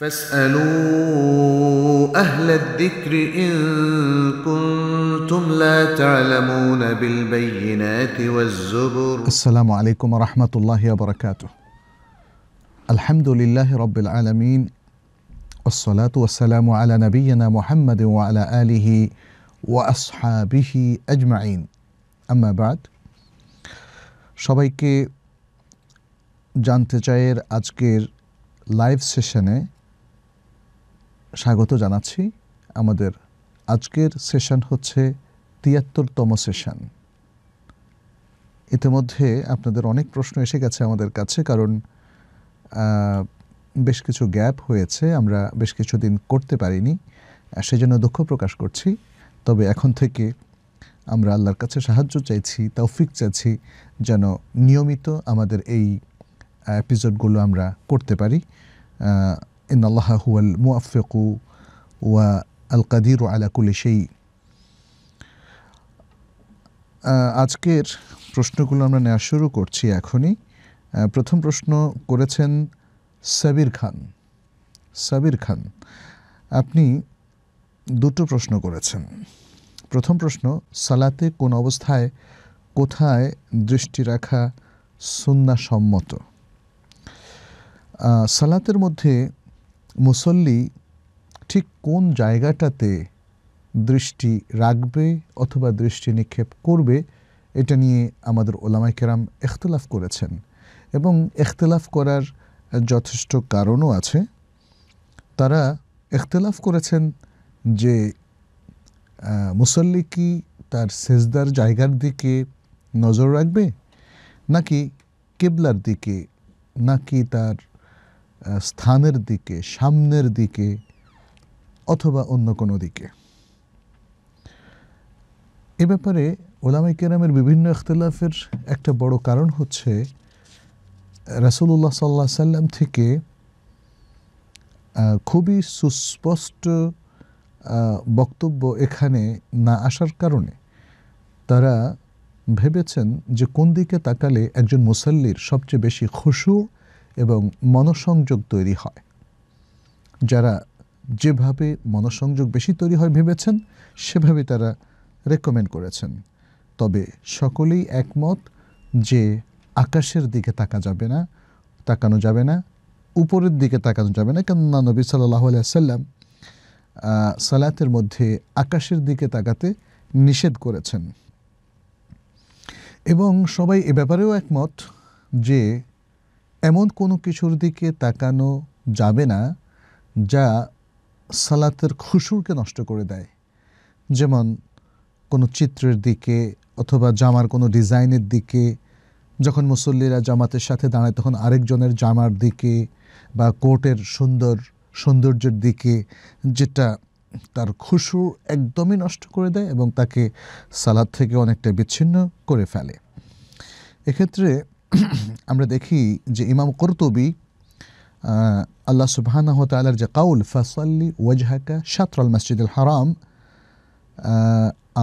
فاسألوا أهل الذكر إن كنتم لا تعلمون بالبينات والزبر السلام عليكم ورحمة الله وبركاته الحمد لله رب العالمين والصلاة والسلام على نبينا محمد وعلى آله وأصحابه أجمعين أما بعد شبيكي জানতে أجكير لايف سيشنه স্বাগত জানাচ্ছি আমাদের আজকের সেশন হচ্ছে তিয়াত্তরতম সেশন ইতিমধ্যে আপনাদের অনেক প্রশ্ন এসে গেছে আমাদের কাছে কারণ বেশ কিছু গ্যাপ হয়েছে আমরা বেশ কিছুদিন করতে পারিনি সেজন্য দুঃখ প্রকাশ করছি তবে এখন থেকে আমরা আল্লাহর কাছে সাহায্য চাইছি তৌফিক চাইছি যেন নিয়মিত আমাদের এই এপিসোডগুলো আমরা করতে পারি ان الله هو الموفق والقدير على كل شيء আজকের প্রশ্নগুলো আমরা নেওয়া শুরু করছি এখনই প্রথম প্রশ্ন করেছেন সাবির খান সাবির খান আপনি দুটো প্রশ্ন করেছেন প্রথম প্রশ্ন সালাতে কোন অবস্থায় কোথায় দৃষ্টি রাখা সুন্নাসম্মত সালাতের মধ্যে মুসল্লি ঠিক কোন জায়গাটাতে দৃষ্টি রাখবে অথবা দৃষ্টি নিক্ষেপ করবে এটা নিয়ে আমাদের ওলামাই কেরাম এখতলাফ করেছেন এবং এখতলাফ করার যথেষ্ট কারণও আছে তারা এখতলাফ করেছেন যে মুসল্লি কি তার সেজদার জায়গার দিকে নজর রাখবে নাকি কেবলার দিকে নাকি তার স্থানের দিকে সামনের দিকে অথবা অন্য কোনো দিকে এ ব্যাপারে ওলামাই কেরামের বিভিন্ন ইখতলাফের একটা বড় কারণ হচ্ছে রাসুলুল্লাহ সাল্লাহ সাল্লাম থেকে খুবই সুস্পষ্ট বক্তব্য এখানে না আসার কারণে তারা ভেবেছেন যে কোন দিকে তাকালে একজন মুসল্লির সবচেয়ে বেশি খুশু এবং মনসংযোগ তৈরি হয় যারা যেভাবে মনসংযোগ বেশি তৈরি হয় ভেবেছেন সেভাবে তারা রেকমেন্ড করেছেন তবে সকলেই একমত যে আকাশের দিকে তাকা যাবে না তাকানো যাবে না উপরের দিকে তাকানো যাবে না কেননা নবী সাল্লাহ সাল্লাম সালাতের মধ্যে আকাশের দিকে তাকাতে নিষেধ করেছেন এবং সবাই এ ব্যাপারেও একমত যে এমন কোনো কিছুর দিকে তাকানো যাবে না যা সালাতের খুশুরকে নষ্ট করে দেয় যেমন কোনো চিত্রের দিকে অথবা জামার কোনো ডিজাইনের দিকে যখন মুসল্লিরা জামাতের সাথে দাঁড়ায় তখন আরেকজনের জামার দিকে বা কোটের সুন্দর সৌন্দর্যের দিকে যেটা তার খুশু একদমই নষ্ট করে দেয় এবং তাকে সালাদ থেকে অনেকটা বিচ্ছিন্ন করে ফেলে এক্ষেত্রে আমরা দেখি যে ইমাম কর্তুবি আল্লাহ সুবহানাহ তালার যে কাউল ফাসাল্লি ওয়াজহাকা শাতরাল মসজিদুল হারাম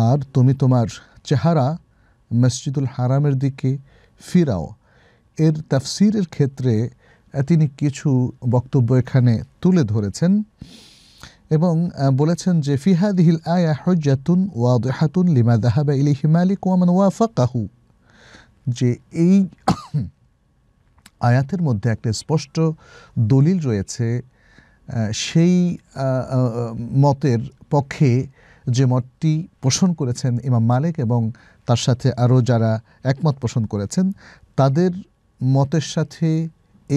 আর তুমি তোমার চেহারা মসজিদুল হারামের দিকে ফিরাও এর তাফসিরের ক্ষেত্রে তিনি কিছু বক্তব্য এখানে তুলে ধরেছেন এবং বলেছেন যে ফিহাদিহিল আয়া হজ্জাতুন ওয়াদহাতুন লিমা দাহাবা ইলি মালিক ওয়ামান ওয়াফাকাহু যে এই আয়াতের মধ্যে একটা স্পষ্ট দলিল রয়েছে সেই মতের পক্ষে যে মতটি পোষণ করেছেন ইমাম মালিক এবং তার সাথে আরও যারা একমত পোষণ করেছেন তাদের মতের সাথে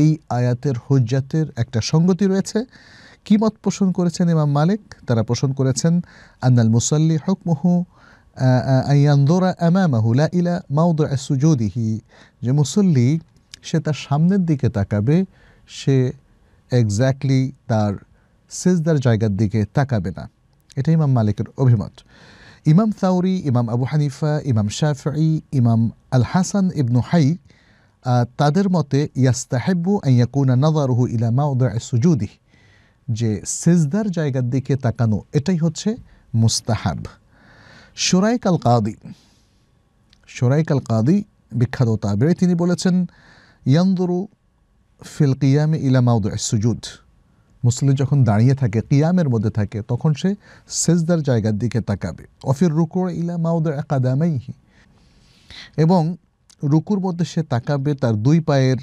এই আয়াতের হজ্জাতের একটা সঙ্গতি রয়েছে কী মত পোষণ করেছেন ইমাম মালিক তারা পোষণ করেছেন আন্নাল মুসল্লি হকমহু أن ينظر أمامه لا إلى موضع সুজুদিহি যে মুসল্লি সে তার সামনের দিকে তাকাবে সে এক্স্যাক্টলি তার সেজদার জায়গার দিকে তাকাবে না এটা ইমাম মালিকের অভিমত ইমাম সাউরি ইমাম আবু হানিফা ইমাম শাফি ইমাম আল হাসান ইবনু হাই তাদের মতে ইয়াস্তাহেব্বু আইয়াকুনা নাজারুহু ইলা মাউদা সুজুদি যে সেজদার জায়গার দিকে তাকানো এটাই হচ্ছে মুস্তাহাব সুরাইক আল কাদি সুরাইক আল কাদি বিখ্যাত তাবে তিনি বলেছেন ইয়ান্দুরু ফিল কিয়ামে ইলামাউদ সুজুদ মুসলিম যখন দাঁড়িয়ে থাকে কিয়ামের মধ্যে থাকে তখন সে সেজদার জায়গার দিকে তাকাবে অফির রুকুর ইলা একাদামাই এবং রুকুর মধ্যে সে তাকাবে তার দুই পায়ের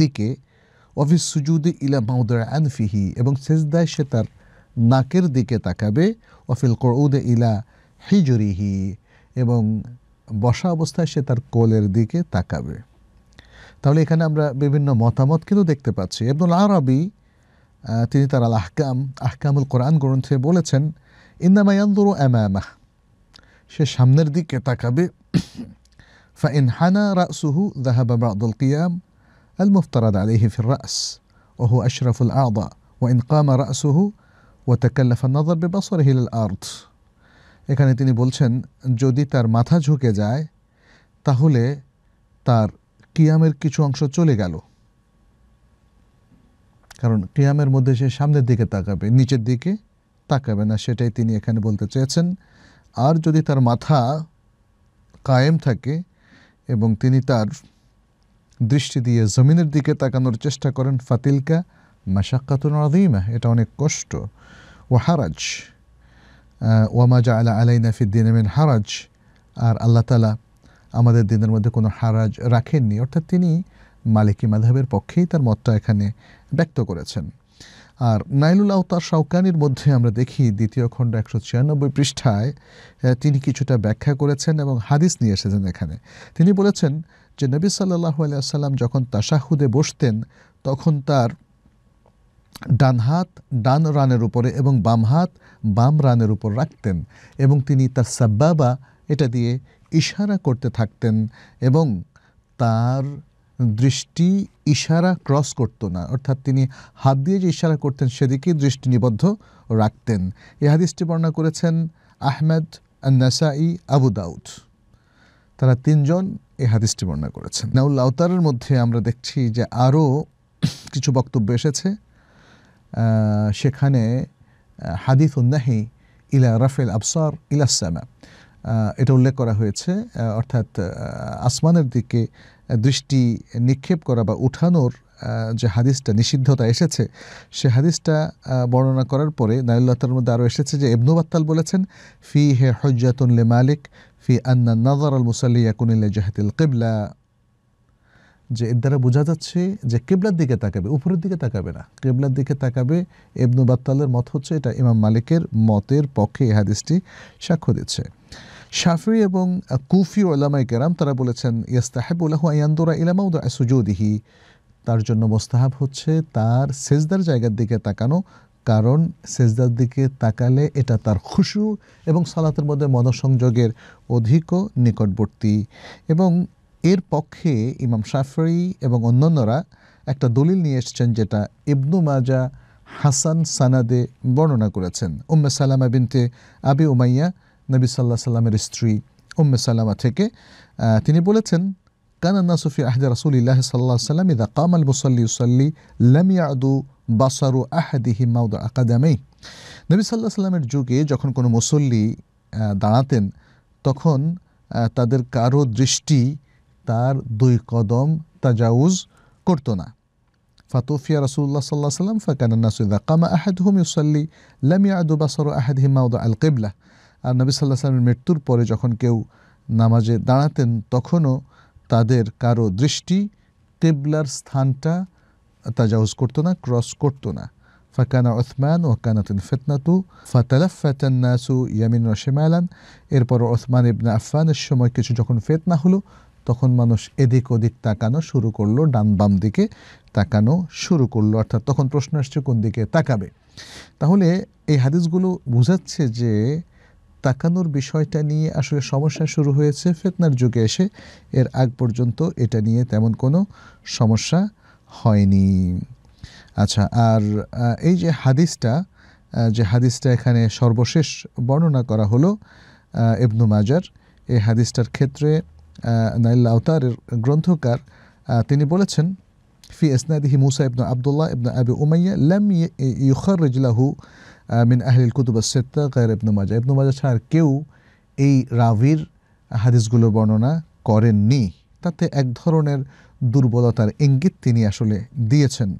দিকে অফিস সুজুদি ইলা মাউদার আনফিহি এবং সেজদায় সে তার নাকের দিকে তাকাবে অফিল করউদে ইলা হিজরিহি এবং বসা অবস্থায় সে তার কোলের দিকে তাকাবে তাহলে এখানে আমরা বিভিন্ন মতামত কিন্তু দেখতে পাচ্ছি এবদুল আরবি তিনি তার আল আহকাম আহকামুল কোরআন গ্রন্থে বলেছেন ইন্দামায়ান্দুরু অ্যামামাহ সে সামনের দিকে তাকাবে ফা ইনহানা রাসুহু দাহাবা বাদুল কিয়াম আল মুফতারাদ আলিহি ফির রাস ওহু আশরাফুল আদা وإن قام رأسه وتكلف النظر ببصره للأرض এখানে তিনি বলছেন যদি তার মাথা ঝুঁকে যায় তাহলে তার কিয়ামের কিছু অংশ চলে গেল কারণ কিয়ামের মধ্যে সে সামনের দিকে তাকাবে নিচের দিকে তাকাবে না সেটাই তিনি এখানে বলতে চেয়েছেন আর যদি তার মাথা কায়েম থাকে এবং তিনি তার দৃষ্টি দিয়ে জমিনের দিকে তাকানোর চেষ্টা করেন ফাতিলকা মাসাক্কাতুন আদিমা এটা অনেক কষ্ট ও হারাজ ওয়ামা জা আলা আলাইনা ফিদ্দিন মিন হারাজ আর আল্লাহ তালা আমাদের দিনের মধ্যে কোনো হারাজ রাখেননি অর্থাৎ তিনি মালিকী মাধাবের পক্ষেই তার মতটা এখানে ব্যক্ত করেছেন আর নাইলুল আওতার শাউকানির মধ্যে আমরা দেখি দ্বিতীয় খণ্ড একশো ছিয়ানব্বই পৃষ্ঠায় তিনি কিছুটা ব্যাখ্যা করেছেন এবং হাদিস নিয়ে এসেছেন এখানে তিনি বলেছেন যে নবী সাল্লাহ আলিয়া সাল্লাম যখন তাশাহুদে বসতেন তখন তার ডান হাত ডান রানের উপরে এবং বাম হাত বাম রানের উপর রাখতেন এবং তিনি তার সাব্বাবা এটা দিয়ে ইশারা করতে থাকতেন এবং তার দৃষ্টি ইশারা ক্রস করত না অর্থাৎ তিনি হাত দিয়ে যে ইশারা করতেন সেদিকেই দৃষ্টি নিবদ্ধ রাখতেন এ হাদিসটি বর্ণনা করেছেন আহমেদ নাসাই আবু দাউদ তারা তিনজন এ হাদিসটি বর্ণনা করেছেন নাউল আওতারের মধ্যে আমরা দেখছি যে আরও কিছু বক্তব্য এসেছে সেখানে হাদিস উন্নাহি ইলা রাফেল আবসার ইলা সামা এটা উল্লেখ করা হয়েছে অর্থাৎ আসমানের দিকে দৃষ্টি নিক্ষেপ করা বা উঠানোর যে হাদিসটা নিষিদ্ধতা এসেছে সে হাদিসটা বর্ণনা করার পরে নাইল্লাতার মধ্যে আরও এসেছে যে এবনু বাত্তাল বলেছেন ফি হে হজ্জাতুন লে মালিক ফি আন্না নাজার আল মুসাল্লিয়া কুনিল্লা জাহাতিল কিবলা যে এর দ্বারা বোঝা যাচ্ছে যে কেবলার দিকে তাকাবে উপরের দিকে তাকাবে না কেবলার দিকে তাকাবে এবনু বাত্তালের মত হচ্ছে এটা ইমাম মালিকের মতের পক্ষে এ হাদিসটি সাক্ষ্য দিচ্ছে শাফি এবং কুফি ওলামাই কেরাম তারা বলেছেন ইয়াস্তাহেব উল্লাহ আয়ান্দোরা ইলামাউদ সুজুদিহি তার জন্য মোস্তাহাব হচ্ছে তার সেজদার জায়গার দিকে তাকানো কারণ সেজদার দিকে তাকালে এটা তার খুশু এবং সালাতের মধ্যে মনসংযোগের অধিকও নিকটবর্তী এবং এর পক্ষে ইমাম শাফরি এবং অন্যান্যরা একটা দলিল নিয়ে এসছেন যেটা ইবনু মাজা হাসান সানাদে বর্ণনা করেছেন উম্মে সালামা বিনতে আবি উমাইয়া নবী সাল্লাহ সাল্লামের স্ত্রী উম্মে সালামা থেকে তিনি বলেছেন কানান্না সুফি আহদা রাসুলিল্লাহ সাল্লাহ সাল্লাম ইদা কামাল মুসল্লি উসল্লি লামিয়াদু বাসারু আহাদি হিমাউদ আকাদামেই নবী সাল্লাহ সাল্লামের যুগে যখন কোনো মুসল্লি দাঁড়াতেন তখন তাদের কারো দৃষ্টি তার দুই কদম তাজাউজ করতো না ফাতুফিয়া রসুল্লাহ সাল্লাহ সাল্লাম ফাকান্নাসুদা কামা আহাদ হুম ইউসাল্লি লামিয়া আদুবাসর আহাদ হিমাউদা আল কেবলা আর নবী সাল্লাহ সাল্লামের মৃত্যুর পরে যখন কেউ নামাজে দাঁড়াতেন তখনও তাদের কারো দৃষ্টি কেবলার স্থানটা তাজাউজ করতো না ক্রস করতো না ফাকানা ওসমান ও কানাতুন ফেতনাতু ফাতালাফাতান্নাসু ইয়ামিন রশেমালান এরপর ওসমান ইবনা আফফানের সময় কিছু যখন ফেতনা হলো তখন মানুষ এদিক ওদিক তাকানো শুরু করলো ডান বাম দিকে তাকানো শুরু করলো অর্থাৎ তখন প্রশ্ন আসছে কোন দিকে তাকাবে তাহলে এই হাদিসগুলো বোঝাচ্ছে যে তাকানোর বিষয়টা নিয়ে আসলে সমস্যা শুরু হয়েছে ফেতনার যুগে এসে এর আগ পর্যন্ত এটা নিয়ে তেমন কোনো সমস্যা হয়নি আচ্ছা আর এই যে হাদিসটা যে হাদিসটা এখানে সর্বশেষ বর্ণনা করা হলো ইবনু মাজার এই হাদিসটার ক্ষেত্রে নাইল আউতারের গ্রন্থকার তিনি বলেছেন ফি ইসনাদিহি মুসা ইবনু আবদুল্লাহ ইবনু আবি উমাইয়া লাম ইউখার লাহু মিন আহলিল কুতুব সিত্তা গায়র ইবনু মাজা ইবনু মাজা ছাড়া কেউ এই রাভির হাদিসগুলো বর্ণনা করেননি তাতে এক ধরনের দুর্বলতার ইঙ্গিত তিনি আসলে দিয়েছেন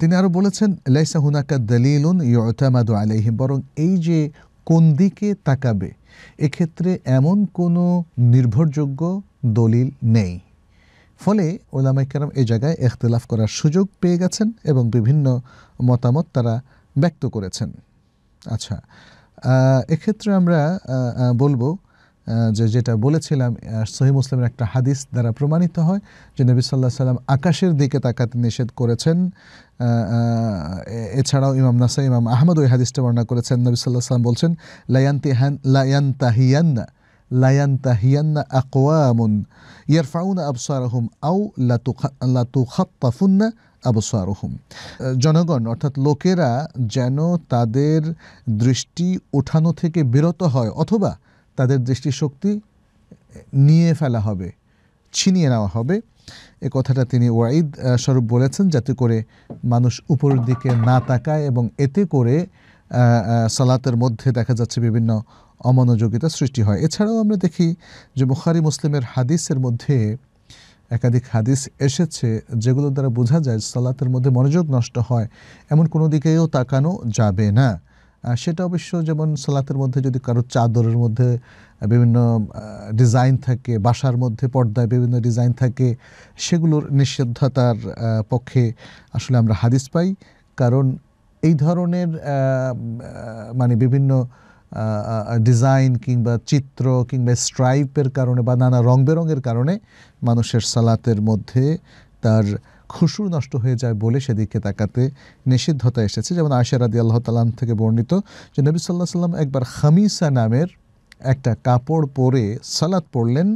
তিনি আরও বলেছেন লাইসা হুনাকা দলিলুন ইয়তামাদু আলাইহিম বরং এই যে কোন দিকে তাকাবে এক্ষেত্রে এমন কোনো নির্ভরযোগ্য দলিল নেই ফলে ওলামাইকার এ জায়গায় এখতলাফ করার সুযোগ পেয়ে গেছেন এবং বিভিন্ন মতামত তারা ব্যক্ত করেছেন আচ্ছা এক্ষেত্রে আমরা বলবো যে যেটা বলেছিলাম সহি মুসলিমের একটা হাদিস দ্বারা প্রমাণিত হয় যে নবী সাল্লাহ সাল্লাম আকাশের দিকে তাকাতে নিষেধ করেছেন এছাড়াও ইমাম নাসা ইমাম আহমদ ওই হাদিসটা বর্ণনা করেছেন নবী সাল্লাহ সাল্লাম বলছেন লায়ান্তিহান লায়ান্তাহিয়ান্না লায়ান্তাহিয়ান্না আকোয়ামুন ইয়ারফাউনা আবসারহুম আউ লাতুখাত্তাফুন্না আবসারহুম জনগণ অর্থাৎ লোকেরা যেন তাদের দৃষ্টি ওঠানো থেকে বিরত হয় অথবা তাদের দৃষ্টিশক্তি নিয়ে ফেলা হবে ছিনিয়ে নেওয়া হবে এ কথাটা তিনি ওয়াইদ স্বরূপ বলেছেন যাতে করে মানুষ উপরের দিকে না তাকায় এবং এতে করে সালাতের মধ্যে দেখা যাচ্ছে বিভিন্ন অমনোযোগিতা সৃষ্টি হয় এছাড়াও আমরা দেখি যে বুখারি মুসলিমের হাদিসের মধ্যে একাধিক হাদিস এসেছে যেগুলো দ্বারা বোঝা যায় সালাতের মধ্যে মনোযোগ নষ্ট হয় এমন কোনো দিকেও তাকানো যাবে না সেটা অবশ্য যেমন সালাতের মধ্যে যদি কারো চাদরের মধ্যে বিভিন্ন ডিজাইন থাকে বাসার মধ্যে পর্দায় বিভিন্ন ডিজাইন থাকে সেগুলোর নিষিদ্ধতার পক্ষে আসলে আমরা হাদিস পাই কারণ এই ধরনের মানে বিভিন্ন ডিজাইন কিংবা চিত্র কিংবা স্ট্রাইপের কারণে বা নানা রং বেরঙের কারণে মানুষের সালাতের মধ্যে তার খুশুর নষ্ট হয়ে যায় বলে সেদিকে তাকাতে নিষিদ্ধতা এসেছে যেমন আয়সারাদি আল্লাহ তালাম থেকে বর্ণিত যে নবী সাল্লাহ সাল্লাম একবার খামিসা নামের একটা কাপড় পরে সালাত পড়লেন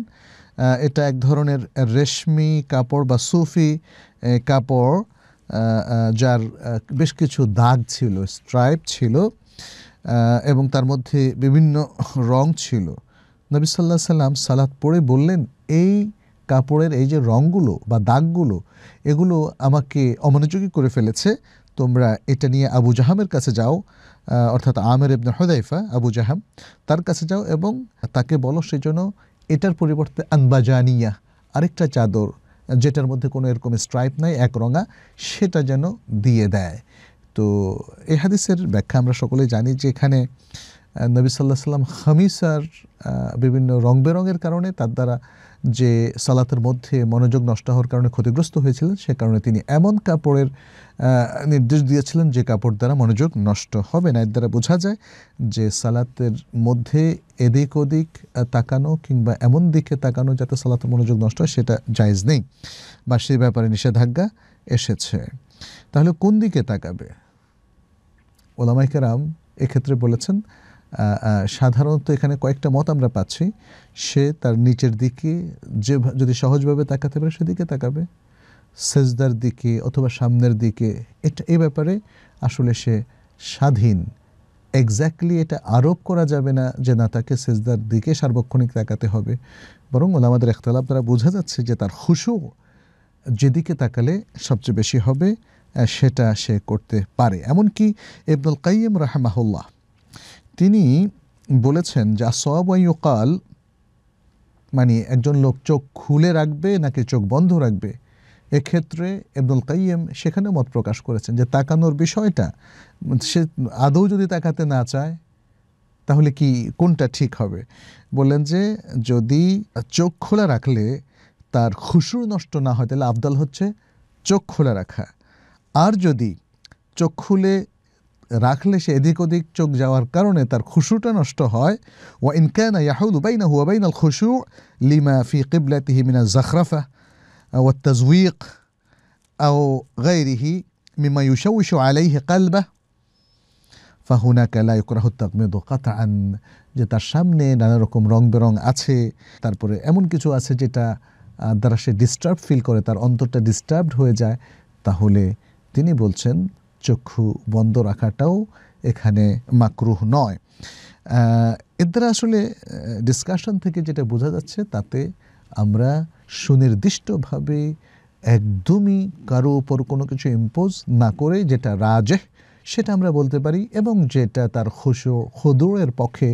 এটা এক ধরনের রেশমি কাপড় বা সুফি কাপড় যার বেশ কিছু দাগ ছিল স্ট্রাইপ ছিল এবং তার মধ্যে বিভিন্ন রং ছিল নবী সাল্লাহ সাল্লাম সালাত পড়ে বললেন এই কাপড়ের এই যে রঙগুলো বা দাগগুলো এগুলো আমাকে অমনোযোগী করে ফেলেছে তোমরা এটা নিয়ে আবু জাহামের কাছে যাও অর্থাৎ আমের ইবনে হদাইফা আবু জাহাম তার কাছে যাও এবং তাকে বলো সেজন্য এটার পরিবর্তে আনবাজানিয়া আরেকটা চাদর যেটার মধ্যে কোনো এরকম স্ট্রাইপ নাই একরঙা সেটা যেন দিয়ে দেয় তো এ হাদিসের ব্যাখ্যা আমরা সকলে জানি যে এখানে নবী সাল্লাহ সাল্লাম হামিসার বিভিন্ন রং বেরঙের কারণে তার দ্বারা যে সালাতের মধ্যে মনোযোগ নষ্ট হওয়ার কারণে ক্ষতিগ্রস্ত হয়েছিলেন সে কারণে তিনি এমন কাপড়ের নির্দেশ দিয়েছিলেন যে কাপড় দ্বারা মনোযোগ নষ্ট হবে না এর দ্বারা বোঝা যায় যে সালাতের মধ্যে এদিক ওদিক তাকানো কিংবা এমন দিকে তাকানো যাতে সালাতের মনোযোগ নষ্ট হয় সেটা জায়জ নেই বা সে ব্যাপারে নিষেধাজ্ঞা এসেছে তাহলে কোন দিকে তাকাবে ওলামাইকেরাম এক্ষেত্রে বলেছেন সাধারণত এখানে কয়েকটা মত আমরা পাচ্ছি সে তার নিচের দিকে যে যদি সহজভাবে তাকাতে পারে সেদিকে তাকাবে সেজদার দিকে অথবা সামনের দিকে এটা এ ব্যাপারে আসলে সে স্বাধীন এক্স্যাক্টলি এটা আরোপ করা যাবে না যে না তাকে সেজদার দিকে সার্বক্ষণিক তাকাতে হবে বরং আমাদের একতলাপ দ্বারা বোঝা যাচ্ছে যে তার খুশু যেদিকে তাকালে সবচেয়ে বেশি হবে সেটা সে করতে পারে এমনকি ইবনুল কাইম রাহমাহুল্লাহ তিনি বলেছেন যা সবাইকাল মানে একজন লোক চোখ খুলে রাখবে নাকি চোখ বন্ধ রাখবে এক্ষেত্রে এবদুল কাইম সেখানে মত প্রকাশ করেছেন যে তাকানোর বিষয়টা সে আদৌ যদি তাকাতে না চায় তাহলে কি কোনটা ঠিক হবে বললেন যে যদি চোখ খোলা রাখলে তার খুশুর নষ্ট না হয় তাহলে আবদাল হচ্ছে চোখ খোলা রাখা আর যদি চোখ খুলে রাখলে সে এদিক ওদিক চোখ যাওয়ার কারণে তার খুশুটা নষ্ট হয় ওয়া ইনকানা ইয়াহুল উবাইনা হুয়াবাইন আল খুশু লিমা ফি কিবলা মিনা জাখরাফা ও তাজউক আও গাইরিহি মিমা ইউশাউশ আলাইহি কালবা ফাহুনা কালা ইকরাহ তাকমেদ কাতান যে তার সামনে নানা রকম রং বেরং আছে তারপরে এমন কিছু আছে যেটা দ্বারা সে ডিস্টার্ব ফিল করে তার অন্তরটা ডিস্টার্বড হয়ে যায় তাহলে তিনি বলছেন চক্ষু বন্ধ রাখাটাও এখানে মাকরুহ নয় এর দ্বারা আসলে ডিসকাশন থেকে যেটা বোঝা যাচ্ছে তাতে আমরা সুনির্দিষ্টভাবে একদমই কারো ওপর কোনো কিছু ইম্পোজ না করে যেটা রাজে সেটা আমরা বলতে পারি এবং যেটা তার খুশো খুদুরের পক্ষে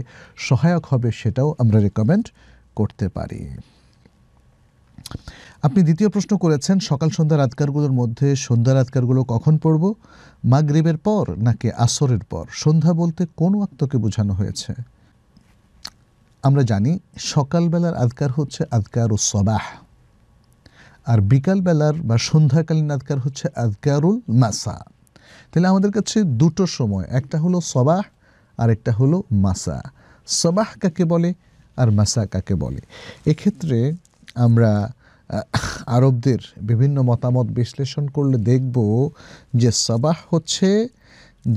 সহায়ক হবে সেটাও আমরা রেকমেন্ড করতে পারি আপনি দ্বিতীয় প্রশ্ন করেছেন সকাল সন্ধ্যার আধকারগুলোর মধ্যে সন্ধ্যার আধকারগুলো কখন পড়ব মাগরিবের পর নাকি আসরের পর সন্ধ্যা বলতে কোন আত্মকে বোঝানো হয়েছে আমরা জানি সকালবেলার আধকার হচ্ছে আধকার ও সবাহ আর বিকালবেলার বা সন্ধ্যাকালীন আধকার হচ্ছে আধকারুল মাসা তাহলে আমাদের কাছে দুটো সময় একটা হলো সবাহ আর একটা হলো মাসা সবাহ কাকে বলে আর মাসা কাকে বলে এক্ষেত্রে আমরা আরবদের বিভিন্ন মতামত বিশ্লেষণ করলে দেখব যে সবাহ হচ্ছে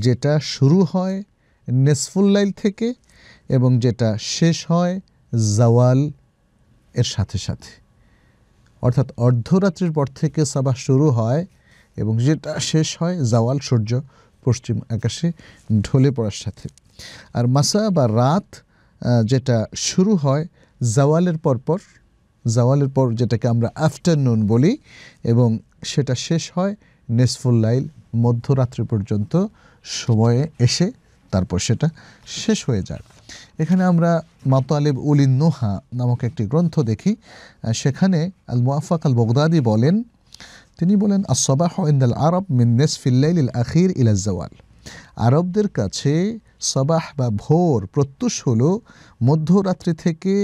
যেটা শুরু হয় নেসফুল্লাইল থেকে এবং যেটা শেষ হয় জাওয়াল এর সাথে সাথে অর্থাৎ অর্ধরাত্রির পর থেকে সবাহ শুরু হয় এবং যেটা শেষ হয় জাওয়াল সূর্য পশ্চিম আকাশে ঢলে পড়ার সাথে আর মাসা বা রাত যেটা শুরু হয় জাওয়ালের পরপর জাওয়ালের পর যেটাকে আমরা আফটারনুন বলি এবং সেটা শেষ হয় নেসফুল লাইল মধ্যরাত্রি পর্যন্ত সময়ে এসে তারপর সেটা শেষ হয়ে যায় এখানে আমরা মাতালেব উলিন নোহা নামক একটি গ্রন্থ দেখি সেখানে আল মুআফাক আল বগদাদি বলেন তিনি বলেন আসবাহ ইন্দাল আরব মিন নেসফিল্লাইল আখির ইলাজ্জাওয়াল আরবদের কাছে সবাহ বা ভোর প্রত্যুষ হল মধ্যরাত্রি থেকে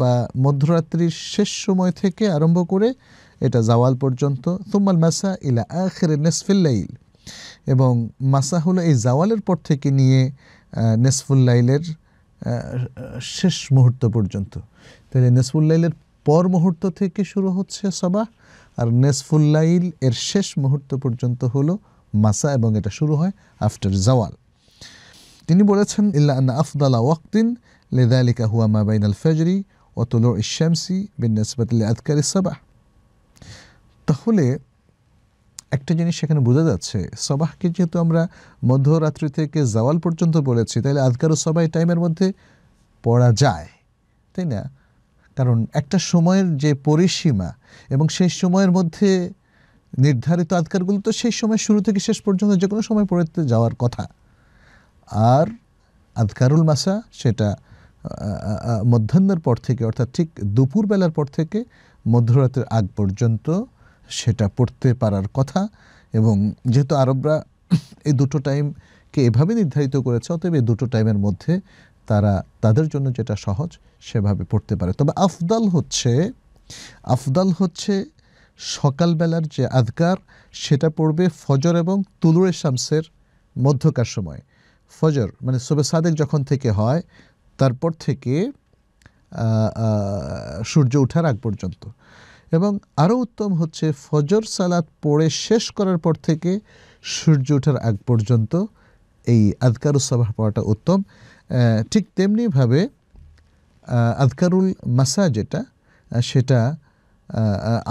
বা মধ্যরাত্রির শেষ সময় থেকে আরম্ভ করে এটা জাওয়াল পর্যন্ত তুম্মাল মাসা ইলা আখেরে নেসফিল্লাইল এবং মাসা হলো এই জাওয়ালের পর থেকে নিয়ে নেসফুল্লাইলের শেষ মুহূর্ত পর্যন্ত তাহলে নেসফুল্লাইলের পর মুহূর্ত থেকে শুরু হচ্ছে সবাহ আর নেসফুল্লাইল এর শেষ মুহূর্ত পর্যন্ত হলো মাসা এবং এটা শুরু হয় আফটার জাওয়াল তিনি বলেছেন ইল্লা আফদালা ওয়াক্তিন লেদালিকা হুয়া মাবাইন আল ফেজরি وطلوع الشمس بالنسبة لأذكار الصباح তাহলে একটা জিনিস সেখানে বোঝা যাচ্ছে সবাহকে যেহেতু আমরা মধ্যরাত্রি থেকে জাওয়াল পর্যন্ত বলেছি তাহলে আজকার সবাই টাইমের মধ্যে পড়া যায় তাই না কারণ একটা সময়ের যে পরিসীমা এবং সেই সময়ের মধ্যে নির্ধারিত আজকারগুলো তো সেই সময় শুরু থেকে শেষ পর্যন্ত যে কোনো সময় পড়তে যাওয়ার কথা আর আজকারুল মাসা সেটা মধ্যাহ্নের পর থেকে অর্থাৎ ঠিক দুপুরবেলার পর থেকে মধ্যরাতের আগ পর্যন্ত সেটা পড়তে পারার কথা এবং যেহেতু আরবরা এই দুটো টাইমকে এভাবে নির্ধারিত করেছে অতএব এই দুটো টাইমের মধ্যে তারা তাদের জন্য যেটা সহজ সেভাবে পড়তে পারে তবে আফদাল হচ্ছে আফদাল হচ্ছে সকালবেলার যে আধকার সেটা পড়বে ফজর এবং তুলুরে শামসের মধ্যকার সময় ফজর মানে সোবে সাদেক যখন থেকে হয় তারপর থেকে সূর্য ওঠার আগ পর্যন্ত এবং আরও উত্তম হচ্ছে ফজর সালাত পড়ে শেষ করার পর থেকে সূর্য ওঠার আগ পর্যন্ত এই আদকারুসবাহ পড়াটা উত্তম ঠিক তেমনিভাবে আদকারুল মাসা যেটা সেটা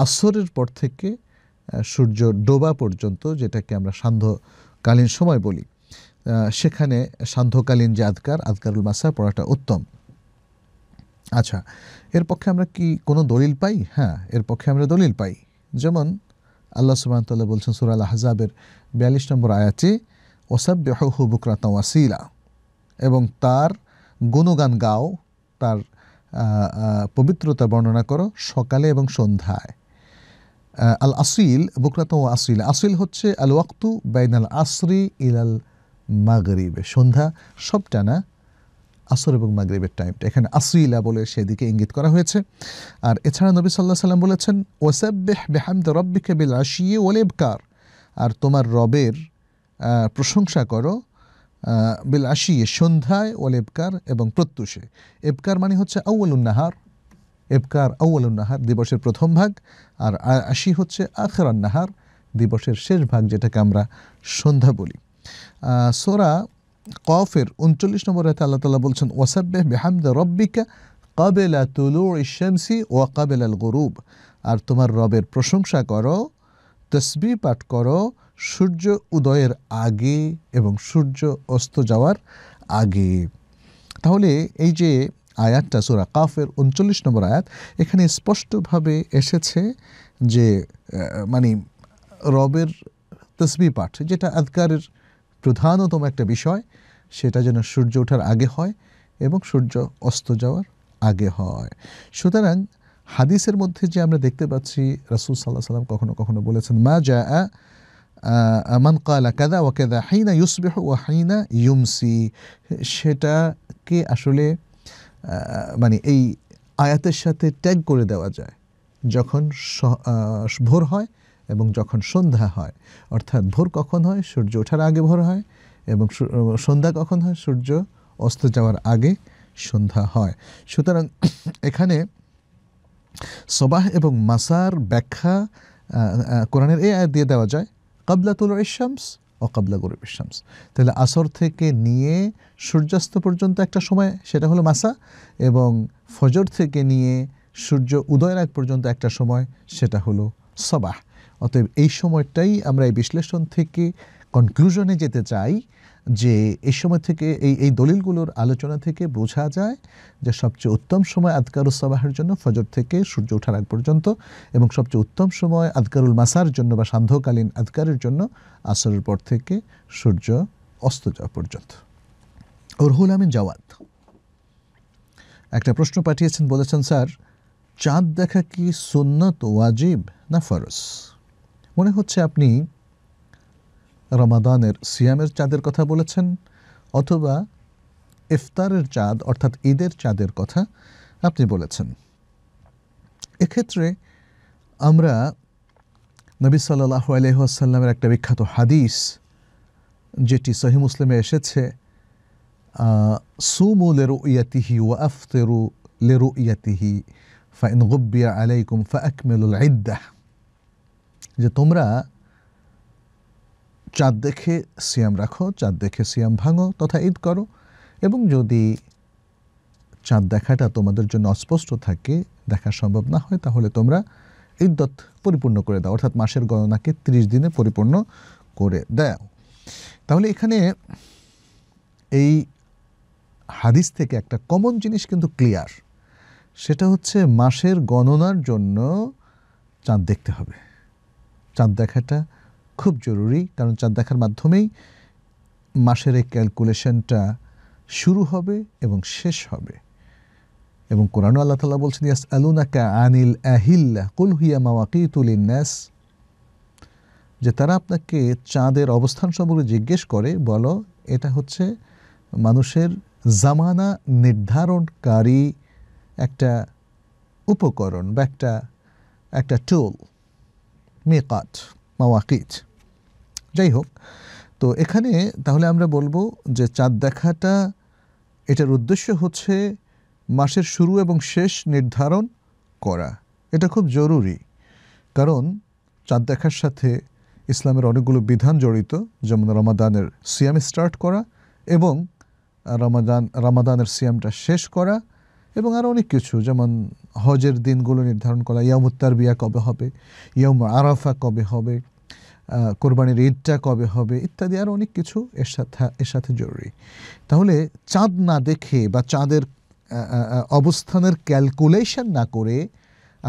আসরের পর থেকে সূর্য ডোবা পর্যন্ত যেটাকে আমরা সান্ধ্যকালীন সময় বলি সেখানে সান্ধ্যকালীন যে আদকার আদকারুল মাসা পড়াটা উত্তম আচ্ছা এর পক্ষে আমরা কি কোনো দলিল পাই হ্যাঁ এর পক্ষে আমরা দলিল পাই যেমন আল্লাহ সুবাহতাল্লাহ বলছেন সুরাল আহজাবের বিয়াল্লিশ নম্বর আয়াতে ওসাব্যহু বুকরাতা ওয়াসিলা এবং তার গুণগান গাও তার পবিত্রতা বর্ণনা করো সকালে এবং সন্ধ্যায় আল আসিল বুকরাত আসিল আসিল হচ্ছে আল ওয়াক্তু বাইন আল আসরি ইল আল মাগরিবে সন্ধ্যা সব টানা আসর এবং মাগরিবের টাইমটা এখানে আসুইলা বলে সেদিকে ইঙ্গিত করা হয়েছে আর এছাড়া নবী সাল্লাহ সাল্লাম বলেছেন বেহাম বেহামদ রব্বিকে বিল আশিয়ে ওলেবকার আর তোমার রবের প্রশংসা করো বিল আশিয়ে সন্ধ্যায় ওলেবকার এবং প্রত্যুষে এবকার মানে হচ্ছে আউ্বালুন্নাহার এবকার আউ্বালুন্নাহার দিবসের প্রথম ভাগ আর আশি হচ্ছে আখরান্নাহার দিবসের শেষ ভাগ যেটাকে আমরা সন্ধ্যা বলি সোরা কফের উনচল্লিশ নম্বর রাতে আল্লাহ তালা বলছেন ওয়াসাব্বেহ বেহামদ রব্বিকা কাবেলা তুলু ইশামসি ওয়া কাবেল আল গরুব আর তোমার রবের প্রশংসা করো তসবি পাঠ করো সূর্য উদয়ের আগে এবং সূর্য অস্ত যাওয়ার আগে তাহলে এই যে আয়াতটা সুরা কাফের উনচল্লিশ নম্বর আয়াত এখানে স্পষ্টভাবে এসেছে যে মানে রবের তসবি পাঠ যেটা আদকারের প্রধানতম একটা বিষয় সেটা যেন সূর্য ওঠার আগে হয় এবং সূর্য অস্ত যাওয়ার আগে হয় সুতরাং হাদিসের মধ্যে যে আমরা দেখতে পাচ্ছি রাসুল সাল্লাহ সাল্লাম কখনো কখনো বলেছেন মা যা আমান কালা কাদা ও কেদা হাইনা ইউসবেহ ও হাইনা ইউমসি সেটাকে আসলে মানে এই আয়াতের সাথে ট্যাগ করে দেওয়া যায় যখন ভোর হয় এবং যখন সন্ধ্যা হয় অর্থাৎ ভোর কখন হয় সূর্য ওঠার আগে ভোর হয় এবং সন্ধ্যা কখন হয় সূর্য অস্ত যাওয়ার আগে সন্ধ্যা হয় সুতরাং এখানে সবাহ এবং মাসার ব্যাখ্যা কোরআনের এ আয় দিয়ে দেওয়া যায় তুল ইশামস ও কাবলা গরিব ইশামস তাহলে আসর থেকে নিয়ে সূর্যাস্ত পর্যন্ত একটা সময় সেটা হলো মাসা এবং ফজর থেকে নিয়ে সূর্য উদয়ের আগ পর্যন্ত একটা সময় সেটা হলো সবাহ অতএব এই সময়টাই আমরা এই বিশ্লেষণ থেকে কনক্লুশনে যেতে চাই যে এই সময় থেকে এই এই দলিলগুলোর আলোচনা থেকে বোঝা যায় যে সবচেয়ে উত্তম সময় আদকারুল সবাহের জন্য ফজর থেকে সূর্য ওঠার আগ পর্যন্ত এবং সবচেয়ে উত্তম সময় আদকারুল মাসার জন্য বা সান্ধ্যকালীন আদকারের জন্য আসরের পর থেকে সূর্য অস্ত যাওয়া পর্যন্ত ওরহুল আমিন জাওয়াত একটা প্রশ্ন পাঠিয়েছেন বলেছেন স্যার চাঁদ দেখা কি সুন্নত ওয়াজিব না ফরস মনে হচ্ছে আপনি রমাদানের সিয়ামের চাঁদের কথা বলেছেন অথবা ইফতারের চাঁদ অর্থাৎ ঈদের চাঁদের কথা আপনি বলেছেন এক্ষেত্রে আমরা নবী সাল্লাহ আলহাসাল্লামের একটা বিখ্যাত হাদিস যেটি সহি মুসলিমে এসেছে সুমু লেরু ইয়াতিহি ও আফতেরু লেরু ইয়াতিহি ফাইন গুব্বিয়া আলাইকুম ফা আকমেলুল আইদ্দাহ যে তোমরা চাঁদ দেখে সিয়াম রাখো চাঁদ দেখে সিয়াম ভাঙো তথা ঈদ করো এবং যদি চাঁদ দেখাটা তোমাদের জন্য অস্পষ্ট থাকে দেখা সম্ভব না হয় তাহলে তোমরা ইদ্যত পরিপূর্ণ করে দাও অর্থাৎ মাসের গণনাকে ত্রিশ দিনে পরিপূর্ণ করে দেও তাহলে এখানে এই হাদিস থেকে একটা কমন জিনিস কিন্তু ক্লিয়ার সেটা হচ্ছে মাসের গণনার জন্য চাঁদ দেখতে হবে চাঁদ দেখাটা খুব জরুরি কারণ চাঁদ দেখার মাধ্যমেই মাসের এই ক্যালকুলেশনটা শুরু হবে এবং শেষ হবে এবং কোরআন আল্লাহ তালা বলছেন ইয়াস আলুনাকা আনিল আহিল্লা কুল হুইয়া মাওয়াকিতুলিন্যাস যে তারা আপনাকে চাঁদের অবস্থান সম্পর্কে জিজ্ঞেস করে বলো এটা হচ্ছে মানুষের জামানা নির্ধারণকারী একটা উপকরণ বা একটা একটা টুল মেকাট মাওয়াকিট যাই হোক তো এখানে তাহলে আমরা বলবো যে চাঁদ দেখাটা এটার উদ্দেশ্য হচ্ছে মাসের শুরু এবং শেষ নির্ধারণ করা এটা খুব জরুরি কারণ চাঁদ দেখার সাথে ইসলামের অনেকগুলো বিধান জড়িত যেমন রমাদানের সিয়াম স্টার্ট করা এবং রমাদান রমাদানের সিয়ামটা শেষ করা এবং আরও অনেক কিছু যেমন হজের দিনগুলো নির্ধারণ করা ইয়ামুত্তার বিয়া কবে হবে ইয়াম আরাফা কবে হবে কোরবানির ঈদটা কবে হবে ইত্যাদি আরও অনেক কিছু এর সাথে এর সাথে জরুরি তাহলে চাঁদ না দেখে বা চাঁদের অবস্থানের ক্যালকুলেশন না করে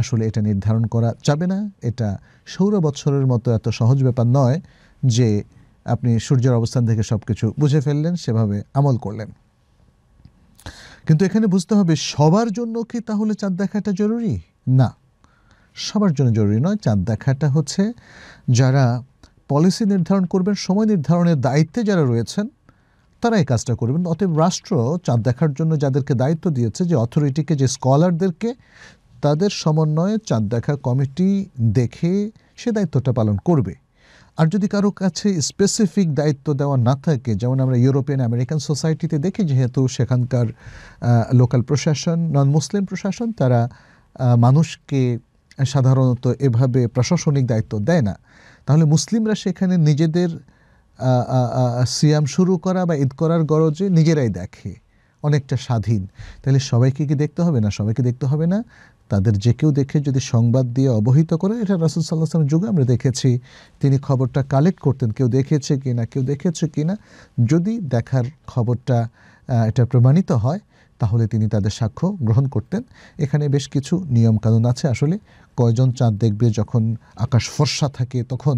আসলে এটা নির্ধারণ করা যাবে না এটা সৌর বৎসরের মতো এত সহজ ব্যাপার নয় যে আপনি সূর্যের অবস্থান থেকে সব কিছু বুঝে ফেললেন সেভাবে আমল করলেন কিন্তু এখানে বুঝতে হবে সবার জন্য কি তাহলে চাঁদ দেখাটা জরুরি না সবার জন্য জরুরি নয় চাঁদ দেখাটা হচ্ছে যারা পলিসি নির্ধারণ করবেন সময় নির্ধারণের দায়িত্বে যারা রয়েছেন তারা এই কাজটা করবেন অতএব রাষ্ট্র চাঁদ দেখার জন্য যাদেরকে দায়িত্ব দিয়েছে যে অথরিটিকে যে স্কলারদেরকে তাদের সমন্বয়ে চাঁদ দেখা কমিটি দেখে সে দায়িত্বটা পালন করবে আর যদি কারো কাছে স্পেসিফিক দায়িত্ব দেওয়া না থাকে যেমন আমরা ইউরোপিয়ান আমেরিকান সোসাইটিতে দেখি যেহেতু সেখানকার লোকাল প্রশাসন নন মুসলিম প্রশাসন তারা মানুষকে সাধারণত এভাবে প্রশাসনিক দায়িত্ব দেয় না তাহলে মুসলিমরা সেখানে নিজেদের সিয়াম শুরু করা বা ঈদ করার গরজে নিজেরাই দেখে অনেকটা স্বাধীন তাহলে সবাইকে কি দেখতে হবে না সবাইকে দেখতে হবে না তাদের যে কেউ দেখে যদি সংবাদ দিয়ে অবহিত করে এটা রাসুল সাল্লাহ সালামের যুগে আমরা দেখেছি তিনি খবরটা কালেক্ট করতেন কেউ দেখেছে কি না কেউ দেখেছে কি না যদি দেখার খবরটা এটা প্রমাণিত হয় তাহলে তিনি তাদের সাক্ষ্য গ্রহণ করতেন এখানে বেশ কিছু নিয়মকানুন আছে আসলে কয়জন চাঁদ দেখবে যখন আকাশ ফর্সা থাকে তখন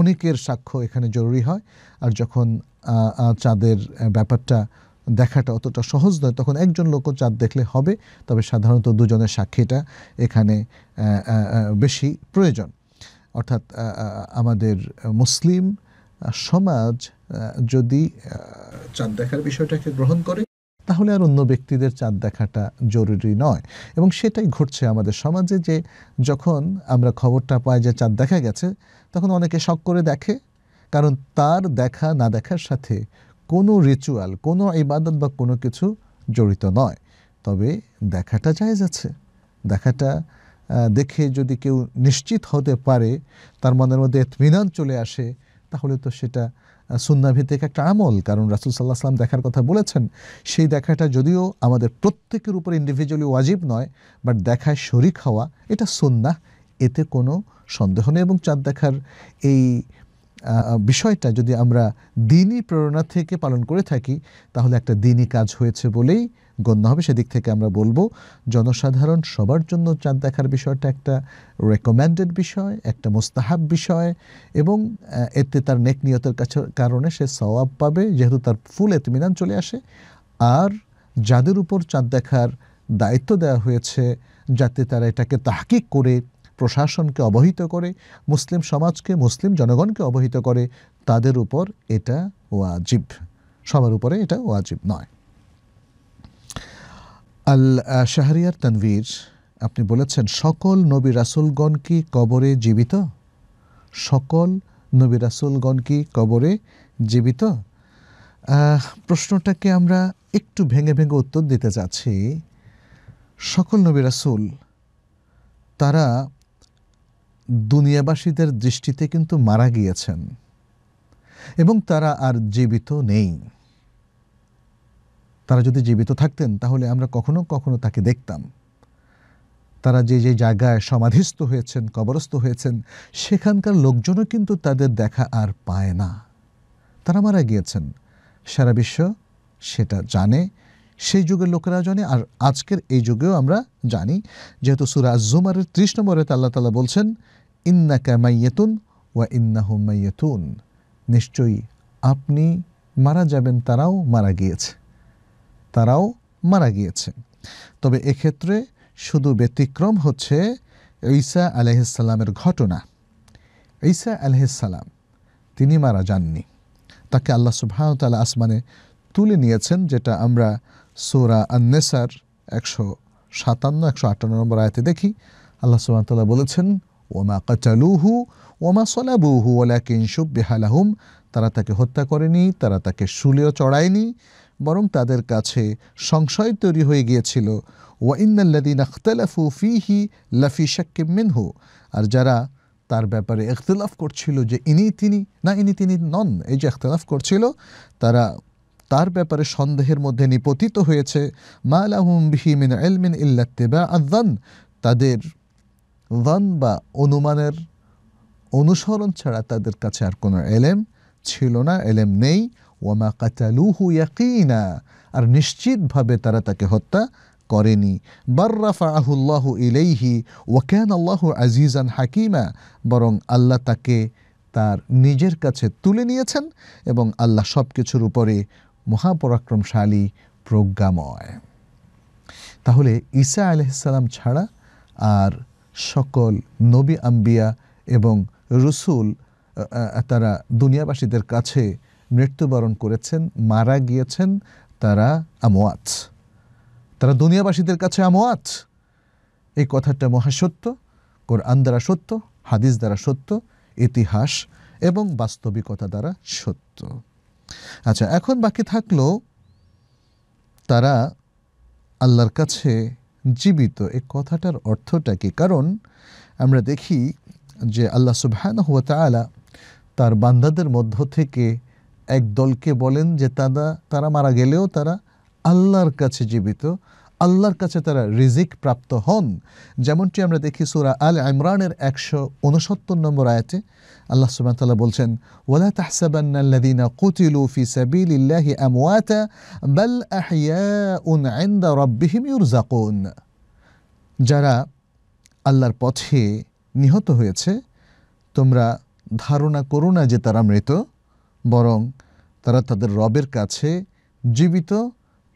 অনেকের সাক্ষ্য এখানে জরুরি হয় আর যখন চাঁদের ব্যাপারটা দেখাটা অতটা সহজ নয় তখন একজন লোকও চাঁদ দেখলে হবে তবে সাধারণত দুজনের সাক্ষীটা এখানে বেশি প্রয়োজন অর্থাৎ আমাদের মুসলিম সমাজ যদি চাঁদ দেখার বিষয়টাকে গ্রহণ করে তাহলে আর অন্য ব্যক্তিদের চাঁদ দেখাটা জরুরি নয় এবং সেটাই ঘটছে আমাদের সমাজে যে যখন আমরা খবরটা পাই যে চাঁদ দেখা গেছে তখন অনেকে শখ করে দেখে কারণ তার দেখা না দেখার সাথে কোনো রিচুয়াল কোনো ইবাদত বা কোনো কিছু জড়িত নয় তবে দেখাটা যায় যাচ্ছে দেখাটা দেখে যদি কেউ নিশ্চিত হতে পারে তার মনের মধ্যে এতমিনান চলে আসে তাহলে তো সেটা সুন্নাভিত্তিক একটা আমল কারণ রাসুল সাল্লাহ সাল্লাম দেখার কথা বলেছেন সেই দেখাটা যদিও আমাদের প্রত্যেকের উপর ইন্ডিভিজুয়ালি ওয়াজিব নয় বাট দেখায় শরিক হওয়া এটা সুন্না এতে কোনো সন্দেহ নেই এবং চাঁদ দেখার এই বিষয়টা যদি আমরা দিনই প্রেরণা থেকে পালন করে থাকি তাহলে একটা দিনই কাজ হয়েছে বলেই গণ্য হবে সেদিক থেকে আমরা বলবো জনসাধারণ সবার জন্য চাঁদ দেখার বিষয়টা একটা রেকমেন্ডেড বিষয় একটা মোস্তাহাব বিষয় এবং এতে তার নেক নিয়তের কাছে কারণে সে সওয়াব পাবে যেহেতু তার ফুল এতমিনান চলে আসে আর যাদের উপর চাঁদ দেখার দায়িত্ব দেওয়া হয়েছে যাতে তারা এটাকে তাহকিক করে প্রশাসনকে অবহিত করে মুসলিম সমাজকে মুসলিম জনগণকে অবহিত করে তাদের উপর এটা ওয়াজিব সবার উপরে এটা ওয়াজিব নয় আল শাহরিয়ার তানভীর আপনি বলেছেন সকল নবী রাসুলগণ কি কবরে জীবিত সকল নবী রাসুলগণ কি কবরে জীবিত প্রশ্নটাকে আমরা একটু ভেঙে ভেঙে উত্তর দিতে চাচ্ছি সকল নবী রাসুল তারা দুনিয়াবাসীদের দৃষ্টিতে কিন্তু মারা গিয়েছেন এবং তারা আর জীবিত নেই তারা যদি জীবিত থাকতেন তাহলে আমরা কখনো কখনো তাকে দেখতাম তারা যে যে জায়গায় সমাধিস্থ হয়েছেন কবরস্থ হয়েছেন সেখানকার লোকজনও কিন্তু তাদের দেখা আর পায় না তারা মারা গিয়েছেন সারা বিশ্ব সেটা জানে সেই যুগের লোকেরা জানে আর আজকের এই যুগেও আমরা জানি যেহেতু সুরাজ জুমারের ত্রিশ নম্বরে আল্লাহ তালা বলছেন ইন্নাকা মাইয়াতুন ওয়া ইন্নাহু মাইয়াতুন নিশ্চয়ই আপনি মারা যাবেন তারাও মারা গিয়েছে তারাও মারা গিয়েছে তবে এক্ষেত্রে শুধু ব্যতিক্রম হচ্ছে ঈসা আলহিসাল্লামের ঘটনা ঈসা আলহিসাল্লাম তিনি মারা যাননি তাকে আল্লাহ সুবাহতালা আসমানে তুলে নিয়েছেন যেটা আমরা সোরা আন্নেসার একশো সাতান্ন একশো আটান্ন নম্বর আয়তে দেখি আল্লাহ সুবাহতাল্লাহ বলেছেন ওমা কাচালুহু ওমা সলাবুহু ওলাকিন সুব্বেহালাহুম তারা তাকে হত্যা করেনি তারা তাকে শুলেও চড়ায়নি বরং তাদের কাছে সংশয় তৈরি হয়ে গিয়েছিল ওয়াইনাল্লাদিন আখতালাফু ফিহি লাফি শাক্কিম মিনহু আর যারা তার ব্যাপারে এখতলাফ করছিল যে ইনি তিনি না ইনি তিনি নন এই যে এখতলাফ করছিল তারা তার ব্যাপারে সন্দেহের মধ্যে নিপতিত হয়েছে মা আলাহুম বিহি মিন এলমিন ইল্লাত্তেবা আদান তাদের ভান বা অনুমানের অনুসরণ ছাড়া তাদের কাছে আর কোনো এলেম ছিল না এলেম নেই ওয়ামা কাতালুহু ইয়াকিনা আর নিশ্চিতভাবে তারা তাকে হত্যা করেনি বর্রাফা আহুল্লাহ ইলেইহি ওয়াকান আল্লাহ আজিজান হাকিমা বরং আল্লাহ তাকে তার নিজের কাছে তুলে নিয়েছেন এবং আল্লাহ সব কিছুর উপরে মহাপরাক্রমশালী প্রজ্ঞাময় তাহলে ঈসা সালাম ছাড়া আর সকল নবী আম্বিয়া এবং রসুল তারা দুনিয়াবাসীদের কাছে মৃত্যুবরণ করেছেন মারা গিয়েছেন তারা আমোয়াত তারা দুনিয়াবাসীদের কাছে আমোয়াত এই কথাটা মহাসত্য কোরআন দ্বারা সত্য হাদিস দ্বারা সত্য ইতিহাস এবং বাস্তবিকতা দ্বারা সত্য আচ্ছা এখন বাকি থাকলো তারা আল্লাহর কাছে জীবিত এ কথাটার অর্থটা কি কারণ আমরা দেখি যে আল্লাহ সুবহান হুয়া তালা তার বান্দাদের মধ্য থেকে এক দলকে বলেন যে তারা তারা মারা গেলেও তারা আল্লাহর কাছে জীবিত আল্লাহর কাছে তারা রিজিক প্রাপ্ত হন যেমনটি আমরা দেখি সুরা আল ইমরানের একশো উনসত্তর নম্বর আয়াতে আল্লাহ সুবাহতাল্লাহ বলছেন ওলা তাহসাবান্নাল্লাদিনা কুতিলু ফি সাবিলিল্লাহি আমওয়াতা বাল আহিয়াউন ইনদা রাব্বিহিম ইউরজাকুন যারা আল্লাহর পথে নিহত হয়েছে তোমরা ধারণা করো না যে তারা মৃত বরং তারা তাদের রবের কাছে জীবিত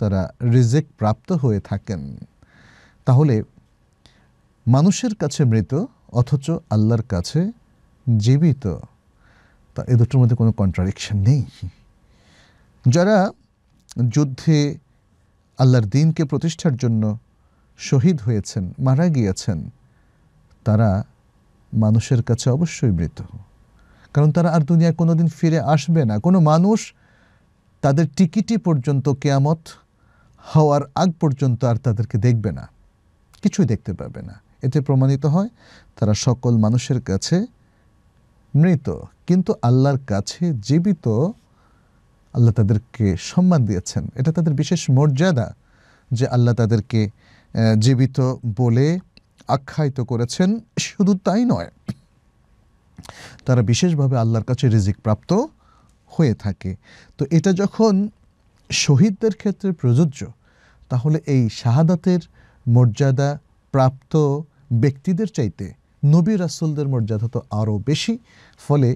তারা রিজেক প্রাপ্ত হয়ে থাকেন তাহলে মানুষের কাছে মৃত অথচ আল্লাহর কাছে জীবিত তা এ দুটোর মধ্যে কোনো কন্ট্রাডিকশান নেই যারা যুদ্ধে আল্লাহর দিনকে প্রতিষ্ঠার জন্য শহীদ হয়েছেন মারা গিয়েছেন তারা মানুষের কাছে অবশ্যই মৃত কারণ তারা আর দুনিয়ায় কোনো দিন ফিরে আসবে না কোনো মানুষ তাদের টিকিটি পর্যন্ত কেয়ামত হওয়ার আগ পর্যন্ত আর তাদেরকে দেখবে না কিছুই দেখতে পাবে না এতে প্রমাণিত হয় তারা সকল মানুষের কাছে মৃত কিন্তু আল্লাহর কাছে জীবিত আল্লাহ তাদেরকে সম্মান দিয়েছেন এটা তাদের বিশেষ মর্যাদা যে আল্লাহ তাদেরকে জীবিত বলে আখ্যায়িত করেছেন শুধু তাই নয় তারা বিশেষভাবে আল্লাহর কাছে রিজিক প্রাপ্ত হয়ে থাকে তো এটা যখন শহীদদের ক্ষেত্রে প্রযোজ্য তাহলে এই শাহাদাতের মর্যাদা প্রাপ্ত ব্যক্তিদের চাইতে নবী রাসুলদের মর্যাদা তো আরও বেশি ফলে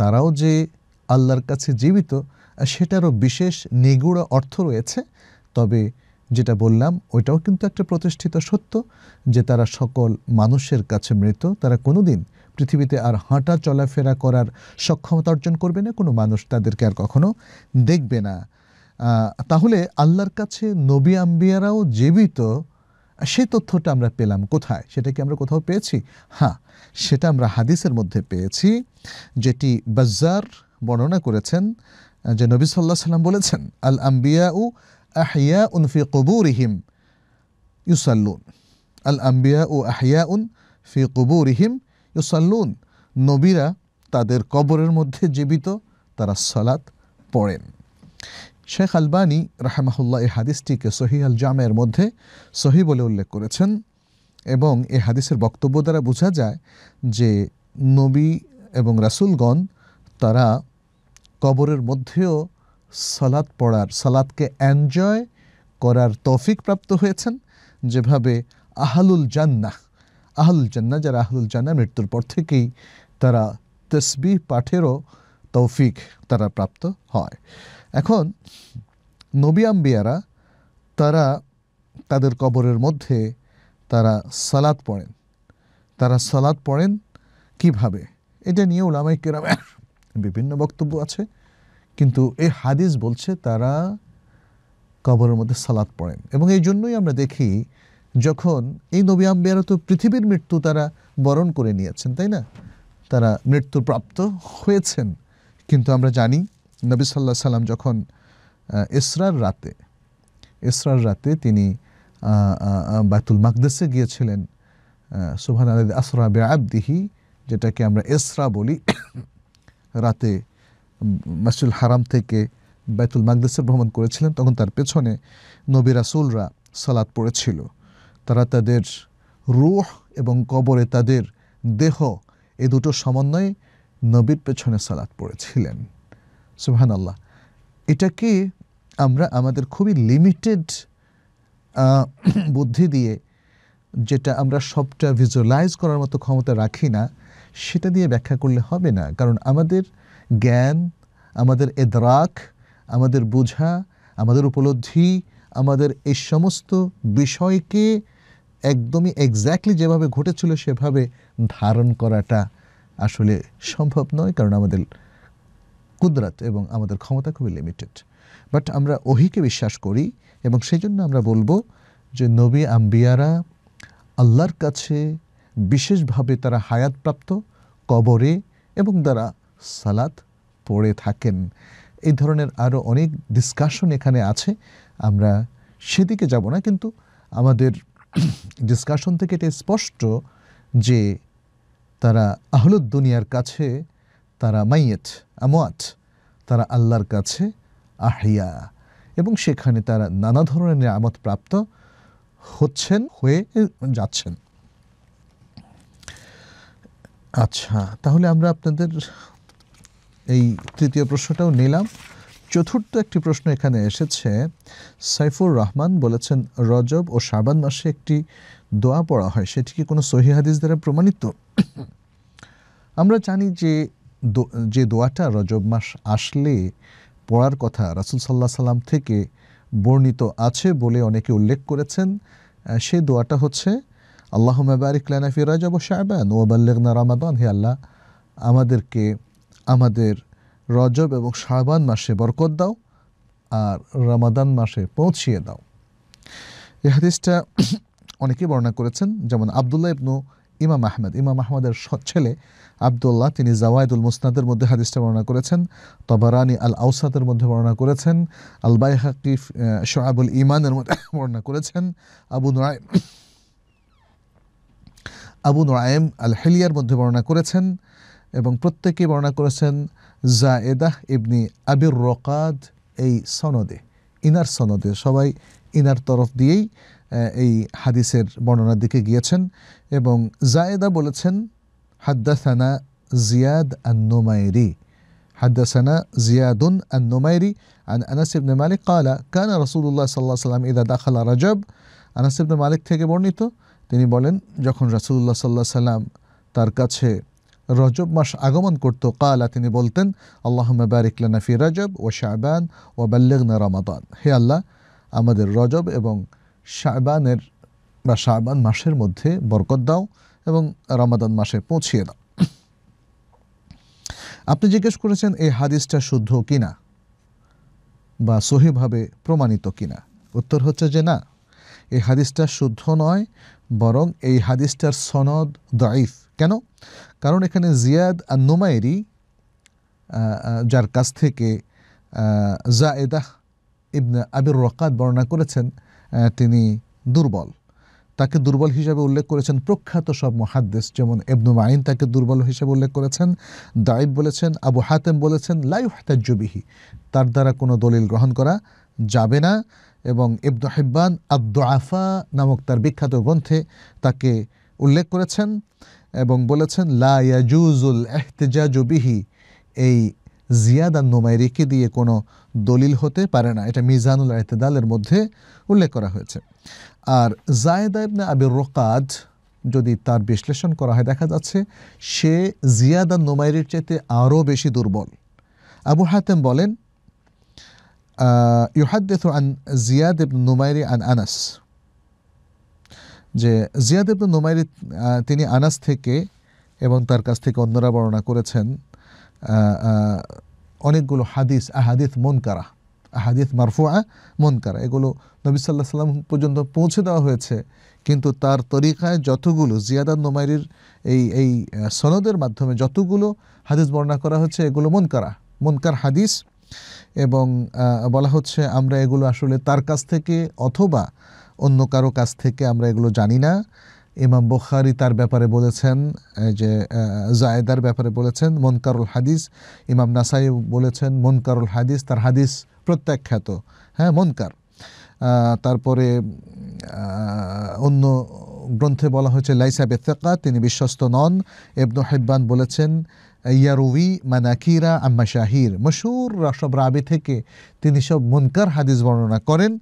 তারাও যে আল্লাহর কাছে জীবিত সেটারও বিশেষ নিগুড়া অর্থ রয়েছে তবে যেটা বললাম ওইটাও কিন্তু একটা প্রতিষ্ঠিত সত্য যে তারা সকল মানুষের কাছে মৃত তারা কোনো দিন পৃথিবীতে আর হাঁটা চলাফেরা করার সক্ষমতা অর্জন করবে না কোনো মানুষ তাদেরকে আর কখনো দেখবে না তাহলে আল্লাহর কাছে নবী আম্বিয়ারাও জীবিত সেই তথ্যটা আমরা পেলাম কোথায় সেটা কি আমরা কোথাও পেয়েছি হ্যাঁ সেটা আমরা হাদিসের মধ্যে পেয়েছি যেটি বাজার বর্ণনা করেছেন যে নবী সাল্লাহ সাল্লাম বলেছেন আল আম্বিয়া উ আহিয়া উনফি কবু রিহিম ইউসাল্লুন আল আম্বিয়া উ আহিয়া উন ফি কবু ইহিম ইউসাল্লুন নবীরা তাদের কবরের মধ্যে জীবিত তারা সলাৎ পড়েন শেখ আলবানী রাহেমাহুল্লাহ এই হাদিসটিকে সহি আল জামের মধ্যে সহি বলে উল্লেখ করেছেন এবং এ হাদিসের বক্তব্য দ্বারা বোঝা যায় যে নবী এবং রাসুলগণ তারা কবরের মধ্যেও সালাদ পড়ার সালাদকে এনজয় করার তৌফিক প্রাপ্ত হয়েছেন যেভাবে আহালুল জান্নাহ আহলুল জান্না যারা আহলুল জান্না মৃত্যুর পর থেকেই তারা তসবি পাঠেরও তৌফিক তারা প্রাপ্ত হয় এখন নবী আম্বিয়ারা তারা তাদের কবরের মধ্যে তারা সালাদ পড়েন তারা সালাদ পড়েন কিভাবে এটা নিয়ে ওলামাই কেরাম বিভিন্ন বক্তব্য আছে কিন্তু এই হাদিস বলছে তারা কবরের মধ্যে সালাদ পড়েন এবং এই জন্যই আমরা দেখি যখন এই নবী আম্বিয়ারা তো পৃথিবীর মৃত্যু তারা বরণ করে নিয়েছেন তাই না তারা মৃত্যুপ্রাপ্ত হয়েছেন কিন্তু আমরা জানি নবী সাল্লাহ সাল্লাম যখন এসরার রাতে এসরার রাতে তিনি বাইতুল মাকদেসে গিয়েছিলেন সুহান আলী আসরা বে আবদিহি যেটাকে আমরা এসরা বলি রাতে মাসুল হারাম থেকে বাইতুল মাকদেসে ভ্রমণ করেছিলেন তখন তার পেছনে নবী রাসুলরা সালাদ পড়েছিল তারা তাদের রুহ এবং কবরে তাদের দেহ এ দুটো সমন্বয়ে নবীর পেছনে সালাদ পড়েছিলেন সুহান আল্লাহ এটাকে আমরা আমাদের খুবই লিমিটেড বুদ্ধি দিয়ে যেটা আমরা সবটা ভিজুয়ালাইজ করার মতো ক্ষমতা রাখি না সেটা দিয়ে ব্যাখ্যা করলে হবে না কারণ আমাদের জ্ঞান আমাদের এদরাক আমাদের বোঝা আমাদের উপলব্ধি আমাদের এই সমস্ত বিষয়কে একদমই এক্স্যাক্টলি যেভাবে ঘটেছিল সেভাবে ধারণ করাটা আসলে সম্ভব নয় কারণ আমাদের কুদরাত এবং আমাদের ক্ষমতা খুবই লিমিটেড বাট আমরা ওহিকে বিশ্বাস করি এবং সেই জন্য আমরা বলবো যে নবী আম্বিয়ারা আল্লাহর কাছে বিশেষভাবে তারা হায়াতপ্রাপ্ত কবরে এবং তারা সালাত পড়ে থাকেন এই ধরনের আরও অনেক ডিসকাশন এখানে আছে আমরা সেদিকে যাব না কিন্তু আমাদের ডিসকাশন থেকে এটা স্পষ্ট যে তারা আহলুদ্দুনিয়ার দুনিয়ার কাছে তারা মাইয়েট আমোয়াট তারা আল্লাহর কাছে আহিয়া এবং সেখানে তারা নানা ধরনের আমত প্রাপ্ত হচ্ছেন হয়ে যাচ্ছেন আচ্ছা তাহলে আমরা আপনাদের এই তৃতীয় প্রশ্নটাও নিলাম চতুর্থ একটি প্রশ্ন এখানে এসেছে সাইফুর রহমান বলেছেন রজব ও শাবান মাসে একটি দোয়া পড়া হয় সেটি কি কোনো সহি হাদিস দ্বারা প্রমাণিত আমরা জানি যে যে দোয়াটা রজব মাস আসলে পড়ার কথা রাসুল সাল্লাহ সাল্লাম থেকে বর্ণিত আছে বলে অনেকে উল্লেখ করেছেন সেই দোয়াটা হচ্ছে আল্লাহ মেবারিক লাইনাফি রাজব অব শাহবান ওয়াবাল্লেগনা রামাদান হে আল্লাহ আমাদেরকে আমাদের রজব এবং শাহবান মাসে বরকত দাও আর রামাদান মাসে পৌঁছিয়ে দাও এই হাদিসটা অনেকেই বর্ণনা করেছেন যেমন আবদুল্লাহ ইবনু ইমাম আহমেদ ইমাম আহমদের ছেলে আবদুল্লাহ তিনি জাওয়ায়দুল মুসনাদের মধ্যে হাদিসটা বর্ণনা করেছেন তবারানি আল আউসাদের মধ্যে বর্ণনা করেছেন আল হাকিফ শোয়াবুল ইমানের মধ্যে বর্ণনা করেছেন আবু নয় আবু নয়েম আল হেলিয়ার মধ্যে বর্ণনা করেছেন এবং প্রত্যেকেই বর্ণনা করেছেন জায়েদাহ ইবনি আবির রকাদ এই সনদে ইনার সনদে সবাই ইনার তরফ দিয়েই এই হাদিসের বর্ণনার দিকে গিয়েছেন এবং জায়েদা বলেছেন حدثنا زياد النميري حدثنا زياد النميري عن أنس بن مالك قال كان رسول الله صلى الله عليه وسلم إذا دخل رجب আনাস ইবনে মালিক থেকে বর্ণিত তিনি বলেন যখন রাসুল্লাহ সাল্লাহ সাল্লাম তার কাছে রজব মাস আগমন করত কালা তিনি বলতেন আল্লাহ বারিকলানা ফি রজব ও শাহবান ও বাল্লেগনা রমাদান হে আল্লাহ আমাদের রজব এবং শাহবানের বা শাহবান মাসের মধ্যে বরকত দাও এবং রমাদান মাসে পৌঁছিয়ে দাও আপনি জিজ্ঞেস করেছেন এই হাদিসটা শুদ্ধ কিনা বা সহিভাবে প্রমাণিত কিনা উত্তর হচ্ছে যে না এই হাদিসটা শুদ্ধ নয় বরং এই হাদিসটার সনদ দাইফ কেন কারণ এখানে জিয়াদ আর নোমায়েরি যার কাছ থেকে জায়দাহ ইবনে আবির রকাত বর্ণনা করেছেন তিনি দুর্বল তাকে দুর্বল হিসাবে উল্লেখ করেছেন প্রখ্যাত সব মহাদ্দেশ যেমন এবনু মাইন তাকে দুর্বল হিসেবে উল্লেখ করেছেন দাইব বলেছেন আবু হাতেম বলেছেন লাইফ হাতাজ্যবিহি তার দ্বারা কোনো দলিল গ্রহণ করা যাবে না এবং ইবনু হেব্বান আব্দু আফা নামক তার বিখ্যাত গ্রন্থে তাকে উল্লেখ করেছেন এবং বলেছেন লা ইয়াজুজুল বিহি এই জিয়াদ আর রেখে দিয়ে কোনো দলিল হতে পারে না এটা মিজানুল এহতেদালের মধ্যে উল্লেখ করা হয়েছে আর জায়দা ইবনে আবির রোকাদ যদি তার বিশ্লেষণ করা হয় দেখা যাচ্ছে সে জিয়াদা নোমাইরির চাইতে আরও বেশি দুর্বল আবু হাতেম বলেন ইহাদ্দেথ আন জিয়াদ ইবন নুমাইরি আন আনাস যে জিয়াদ ইবন নুমাইরি তিনি আনাস থেকে এবং তার কাছ থেকে অন্যরা বর্ণনা করেছেন অনেকগুলো হাদিস আহাদিস মনকারা হাদিস মারফুয়া মনকার এগুলো নবী সাল্লাহ সাল্লাম পর্যন্ত পৌঁছে দেওয়া হয়েছে কিন্তু তার তরিকায় যতগুলো জিয়াদা নোমাইরির এই এই সনদের মাধ্যমে যতগুলো হাদিস বর্ণনা করা হচ্ছে এগুলো মনকারা মনকার হাদিস এবং বলা হচ্ছে আমরা এগুলো আসলে তার কাছ থেকে অথবা অন্য কারো কাছ থেকে আমরা এগুলো জানি না ইমাম বখারি তার ব্যাপারে বলেছেন যে জায়দার ব্যাপারে বলেছেন মনকারুল হাদিস ইমাম নাসাই বলেছেন মনকারুল হাদিস তার হাদিস প্রত্যাখ্যাত হ্যাঁ মনকার তারপরে অন্য গ্রন্থে বলা হয়েছে লাইসা বেতেকা তিনি বিশ্বস্ত নন এবনু হেদবান বলেছেন ইয়ারুই মানাকিরা আম্মা শাহির মশুর সব রাবি থেকে তিনি সব মুনকার হাদিস বর্ণনা করেন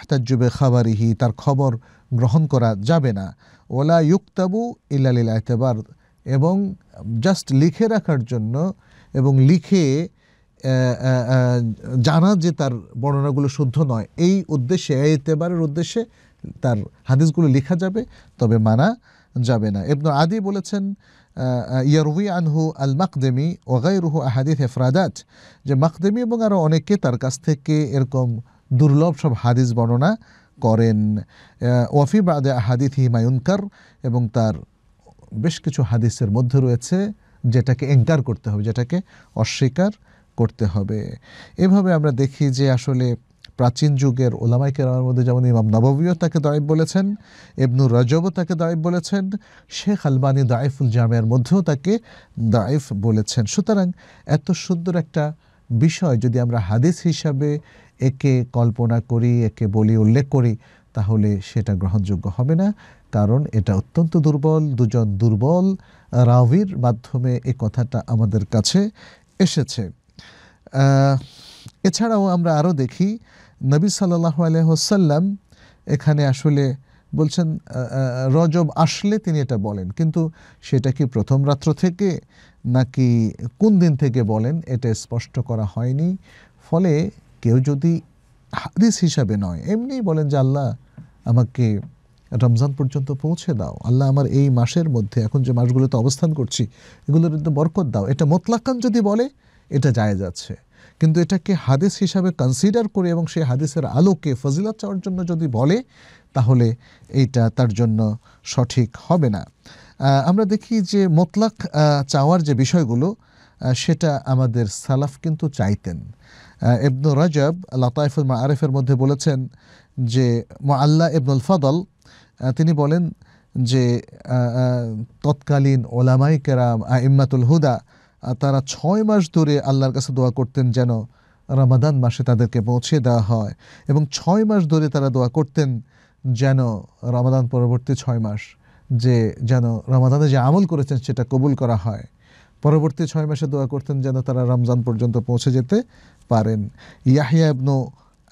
হতাজুবে খাবারিহি তার খবর গ্রহণ করা যাবে না ওলা ইউকাবু ইলালিল এতেবার এবং জাস্ট লিখে রাখার জন্য এবং লিখে জানা যে তার বর্ণনাগুলো শুদ্ধ নয় এই উদ্দেশ্যে এতেবারের উদ্দেশ্যে তার হাদিসগুলো লেখা যাবে তবে মানা যাবে না এবং আদি বলেছেন ইয়ারুই আনহু আল মাকদেমি রুহু আহাদিদ হেফরাদাত যে মাকদেমি এবং আরও অনেকে তার কাছ থেকে এরকম দুর্লভ সব হাদিস বর্ণনা করেন ওয়াফি বাদে আহাদিদ হিমায়ুনকার এবং তার বেশ কিছু হাদিসের মধ্যে রয়েছে যেটাকে এনকার করতে হবে যেটাকে অস্বীকার করতে হবে এভাবে আমরা দেখি যে আসলে প্রাচীন যুগের ওলামাই কেরামের মধ্যে যেমন ইমাম নবাবিও তাকে দায়েব বলেছেন ইবনুর রাজবও তাকে দায়েব বলেছেন শেখ আলবানি দায়েফুল জামের মধ্যেও তাকে দায়েফ বলেছেন সুতরাং এত সুন্দর একটা বিষয় যদি আমরা হাদিস হিসাবে একে কল্পনা করি একে বলি উল্লেখ করি তাহলে সেটা গ্রহণযোগ্য হবে না কারণ এটা অত্যন্ত দুর্বল দুজন দুর্বল রাভির মাধ্যমে এ কথাটা আমাদের কাছে এসেছে এছাড়াও আমরা আরও দেখি নবী সাল্লাহ আলহ্লাম এখানে আসলে বলছেন রজব আসলে তিনি এটা বলেন কিন্তু সেটা কি প্রথম রাত্র থেকে নাকি কোন দিন থেকে বলেন এটা স্পষ্ট করা হয়নি ফলে কেউ যদি হাদিস হিসাবে নয় এমনি বলেন যে আল্লাহ আমাকে রমজান পর্যন্ত পৌঁছে দাও আল্লাহ আমার এই মাসের মধ্যে এখন যে মাসগুলোতে অবস্থান করছি এগুলোর বরকত দাও এটা মোতলাকান যদি বলে এটা যায় যাচ্ছে কিন্তু এটাকে হাদিস হিসাবে কনসিডার করে এবং সেই হাদিসের আলোকে ফজিলত চাওয়ার জন্য যদি বলে তাহলে এইটা তার জন্য সঠিক হবে না আমরা দেখি যে মোতলাক চাওয়ার যে বিষয়গুলো সেটা আমাদের সালাফ কিন্তু চাইতেন এবনু রাজব লতাইফুল মা আরেফের মধ্যে বলেছেন যে আল্লাহ ইবনুল ফদল তিনি বলেন যে তৎকালীন ওলামাই কেরাম ইম্মাতুল হুদা তারা ছয় মাস ধরে আল্লাহর কাছে দোয়া করতেন যেন রমাদান মাসে তাদেরকে পৌঁছে দেওয়া হয় এবং ছয় মাস ধরে তারা দোয়া করতেন যেন রমাদান পরবর্তী ছয় মাস যে যেন রমাদানে যে আমল করেছেন সেটা কবুল করা হয় পরবর্তী ছয় মাসে দোয়া করতেন যেন তারা রমজান পর্যন্ত পৌঁছে যেতে পারেন ইয়াহিয়া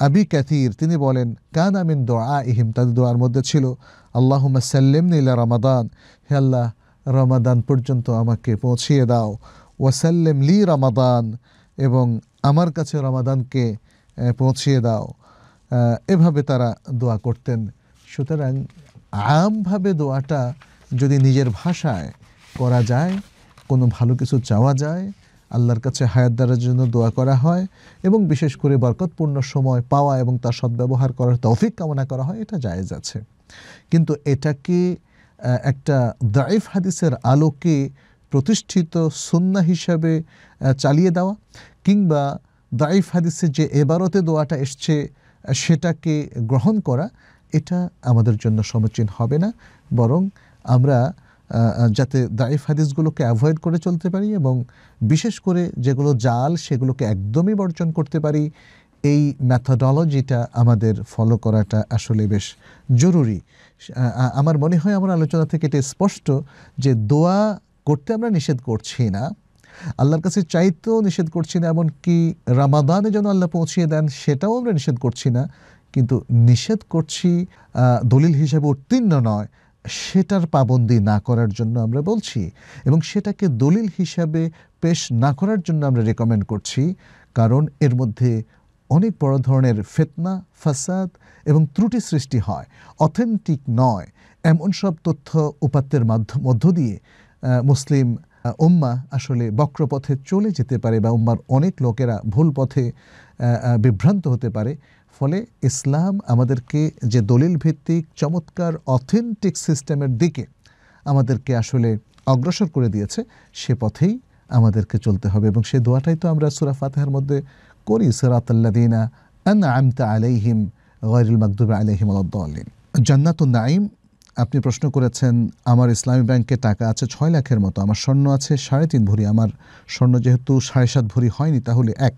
আবি ক্যাথির তিনি বলেন কান আমিন দোয়া ইহিম তাদের দোয়ার মধ্যে ছিল আল্লাহ সাল্লেম নীলা রমাদান হে আল্লাহ রমাদান পর্যন্ত আমাকে পৌঁছিয়ে দাও ওয়াসাল্লেম লি রামাদান এবং আমার কাছে রামাদানকে পৌঁছিয়ে দাও এভাবে তারা দোয়া করতেন সুতরাং আমভাবে দোয়াটা যদি নিজের ভাষায় করা যায় কোনো ভালো কিছু চাওয়া যায় আল্লাহর কাছে হায়াত দ্বারার জন্য দোয়া করা হয় এবং বিশেষ করে বরকতপূর্ণ সময় পাওয়া এবং তার সদ্ব্যবহার করার তৌফিক কামনা করা হয় এটা জায়েজ আছে কিন্তু এটাকে একটা দাইফ হাদিসের আলোকে প্রতিষ্ঠিত সুন্না হিসাবে চালিয়ে দেওয়া কিংবা দাইফ হাদিসে যে এবারতে দোয়াটা এসছে সেটাকে গ্রহণ করা এটা আমাদের জন্য সমীচীন হবে না বরং আমরা যাতে দাইফ হাদিসগুলোকে অ্যাভয়েড করে চলতে পারি এবং বিশেষ করে যেগুলো জাল সেগুলোকে একদমই বর্জন করতে পারি এই ম্যাথাডলজিটা আমাদের ফলো করাটা আসলে বেশ জরুরি আমার মনে হয় আমার আলোচনা থেকে এটা স্পষ্ট যে দোয়া করতে আমরা নিষেধ করছি না আল্লাহর কাছে চাইতেও নিষেধ করছি না এমনকি রামাদানে যেন আল্লাহ পৌঁছিয়ে দেন সেটাও আমরা নিষেধ করছি না কিন্তু নিষেধ করছি দলিল হিসেবে উত্তীর্ণ নয় সেটার পাবন্দি না করার জন্য আমরা বলছি এবং সেটাকে দলিল হিসাবে পেশ না করার জন্য আমরা রেকমেন্ড করছি কারণ এর মধ্যে অনেক বড় ধরনের ফেতনা ফাসাদ এবং ত্রুটি সৃষ্টি হয় অথেন্টিক নয় এমন সব তথ্য উপাত্তের মাধ্য মধ্য দিয়ে মুসলিম উম্মা আসলে বক্রপথে চলে যেতে পারে বা উম্মার অনেক লোকেরা ভুল পথে বিভ্রান্ত হতে পারে ফলে ইসলাম আমাদেরকে যে দলিল ভিত্তিক চমৎকার অথেন্টিক সিস্টেমের দিকে আমাদেরকে আসলে অগ্রসর করে দিয়েছে সে পথেই আমাদেরকে চলতে হবে এবং সে দোয়াটাই তো আমরা সুরা ফাতেহার মধ্যে করি সিরাতাল্লাদিনা আন আমতা আলাইহিম গয়রুল মাকদুব আলহিম আলাদ্দিন জান্নাতুল নাইম আপনি প্রশ্ন করেছেন আমার ইসলামী ব্যাংকে টাকা আছে ছয় লাখের মতো আমার স্বর্ণ আছে সাড়ে তিন ভরি আমার স্বর্ণ যেহেতু সাড়ে সাত ভরি হয়নি তাহলে এক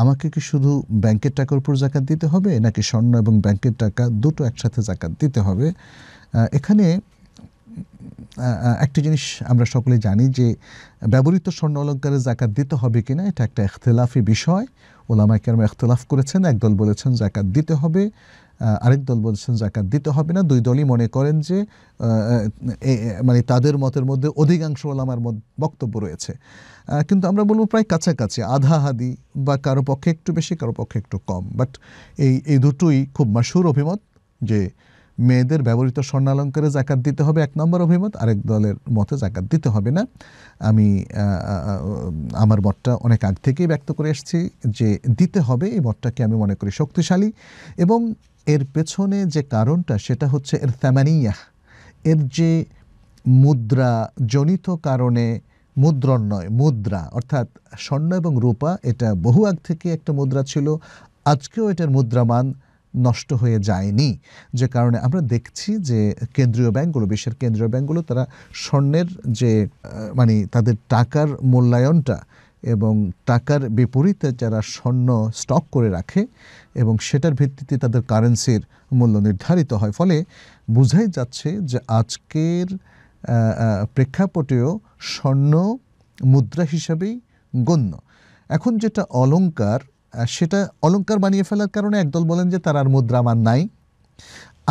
আমাকে কি শুধু ব্যাংকের টাকার উপর জাকাত দিতে হবে নাকি স্বর্ণ এবং ব্যাংকের টাকা দুটো একসাথে জাকাত দিতে হবে এখানে একটি জিনিস আমরা সকলে জানি যে ব্যবহৃত স্বর্ণ অলঙ্কারে জাকাত দিতে হবে কি না এটা একটা এখতলাফি বিষয় ওলামাইকেরম এখতলাফ করেছেন একদল বলেছেন জাকাত দিতে হবে আরেক দল বলছেন জাকাত দিতে হবে না দুই দলই মনে করেন যে মানে তাদের মতের মধ্যে অধিকাংশ ওলামার বক্তব্য রয়েছে কিন্তু আমরা বলবো প্রায় কাছাকাছি আধা হাদি বা কারো পক্ষে একটু বেশি কারো পক্ষে একটু কম বাট এই এই দুটোই খুব মাসুর অভিমত যে মেয়েদের ব্যবহৃত স্বর্ণালঙ্কারে জাকাত দিতে হবে এক নম্বর অভিমত আরেক দলের মতে জাকাত দিতে হবে না আমি আমার মতটা অনেক আগ থেকেই ব্যক্ত করে এসেছি যে দিতে হবে এই মতটাকে আমি মনে করি শক্তিশালী এবং এর পেছনে যে কারণটা সেটা হচ্ছে এর থ্যামানিয়া এর যে মুদ্রা জনিত কারণে মুদ্রণ নয় মুদ্রা অর্থাৎ স্বর্ণ এবং রূপা এটা বহু আগ থেকে একটা মুদ্রা ছিল আজকেও এটার মুদ্রামান নষ্ট হয়ে যায়নি যে কারণে আমরা দেখছি যে কেন্দ্রীয় ব্যাংকগুলো বিশ্বের কেন্দ্রীয় ব্যাঙ্কগুলো তারা স্বর্ণের যে মানে তাদের টাকার মূল্যায়নটা এবং টাকার বিপরীতে যারা স্বর্ণ স্টক করে রাখে এবং সেটার ভিত্তিতে তাদের কারেন্সির মূল্য নির্ধারিত হয় ফলে বোঝাই যাচ্ছে যে আজকের প্রেক্ষাপটেও স্বর্ণ মুদ্রা হিসাবেই গণ্য এখন যেটা অলঙ্কার সেটা অলঙ্কার বানিয়ে ফেলার কারণে একদল বলেন যে তার আর মুদ্রামান নাই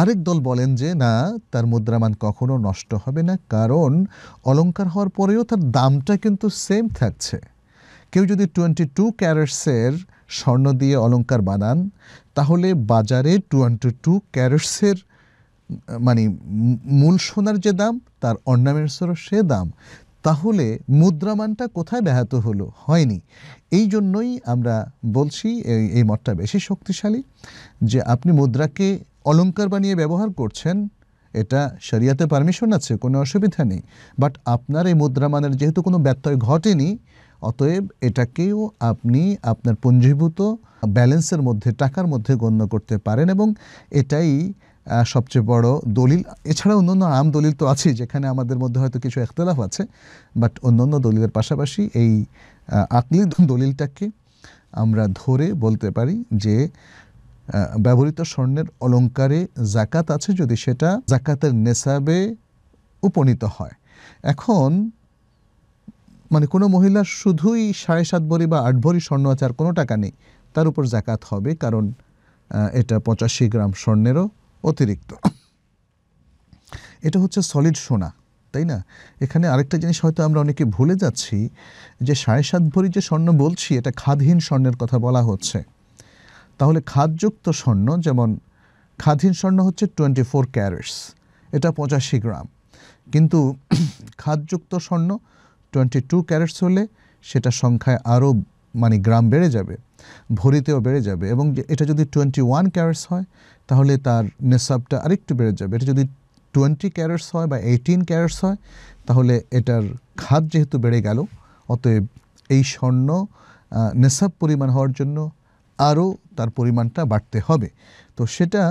আরেক দল বলেন যে না তার মুদ্রামান কখনো নষ্ট হবে না কারণ অলঙ্কার হওয়ার পরেও তার দামটা কিন্তু সেম থাকছে কেউ যদি টোয়েন্টি টু ক্যারেটসের স্বর্ণ দিয়ে অলঙ্কার বানান তাহলে বাজারে টোয়েন্টি টু ক্যারেটসের মানে মূল সোনার যে দাম তার অর্নামেন্টসেরও সে দাম তাহলে মুদ্রামানটা কোথায় ব্যাহত হলো হয়নি এই জন্যই আমরা বলছি এই এই মতটা বেশি শক্তিশালী যে আপনি মুদ্রাকে অলঙ্কার বানিয়ে ব্যবহার করছেন এটা শরিয়াতে পারমিশন আছে কোনো অসুবিধা নেই বাট আপনার এই মুদ্রামানের যেহেতু কোনো ব্যত্যয় ঘটেনি অতএব এটাকেও আপনি আপনার পঞ্জীভূত ব্যালেন্সের মধ্যে টাকার মধ্যে গণ্য করতে পারেন এবং এটাই সবচেয়ে বড় দলিল এছাড়া অন্য আম দলিল তো আছেই যেখানে আমাদের মধ্যে হয়তো কিছু একতলাফ আছে বাট অন্যান্য দলিলের পাশাপাশি এই আকলি দলিলটাকে আমরা ধরে বলতে পারি যে ব্যবহৃত স্বর্ণের অলঙ্কারে জাকাত আছে যদি সেটা জাকাতের নেশাবে উপনীত হয় এখন মানে কোনো মহিলার শুধুই সাড়ে সাত ভরি বা আট ভরি স্বর্ণ আছে আর কোনো টাকা নেই তার উপর জাকাত হবে কারণ এটা পঁচাশি গ্রাম স্বর্ণেরও অতিরিক্ত এটা হচ্ছে সলিড সোনা তাই না এখানে আরেকটা জিনিস হয়তো আমরা অনেকে ভুলে যাচ্ছি যে সাড়ে সাত ভরি যে স্বর্ণ বলছি এটা খাদহীন স্বর্ণের কথা বলা হচ্ছে তাহলে খাদযুক্ত স্বর্ণ যেমন খাদহীন স্বর্ণ হচ্ছে টোয়েন্টি ফোর ক্যারেটস এটা পঁচাশি গ্রাম কিন্তু খাদযুক্ত স্বর্ণ টোয়েন্টি টু ক্যারেটস হলে সেটা সংখ্যায় আরও মানে গ্রাম বেড়ে যাবে ভরিতেও বেড়ে যাবে এবং এটা যদি টোয়েন্টি ওয়ান ক্যারেটস হয় তাহলে তার নেশাবটা আরেকটু বেড়ে যাবে এটা যদি টোয়েন্টি ক্যারেটস হয় বা এইটিন ক্যারেটস হয় তাহলে এটার খাত যেহেতু বেড়ে গেল অতএব এই স্বর্ণ নেশাব পরিমাণ হওয়ার জন্য আরও তার পরিমাণটা বাড়তে হবে তো সেটা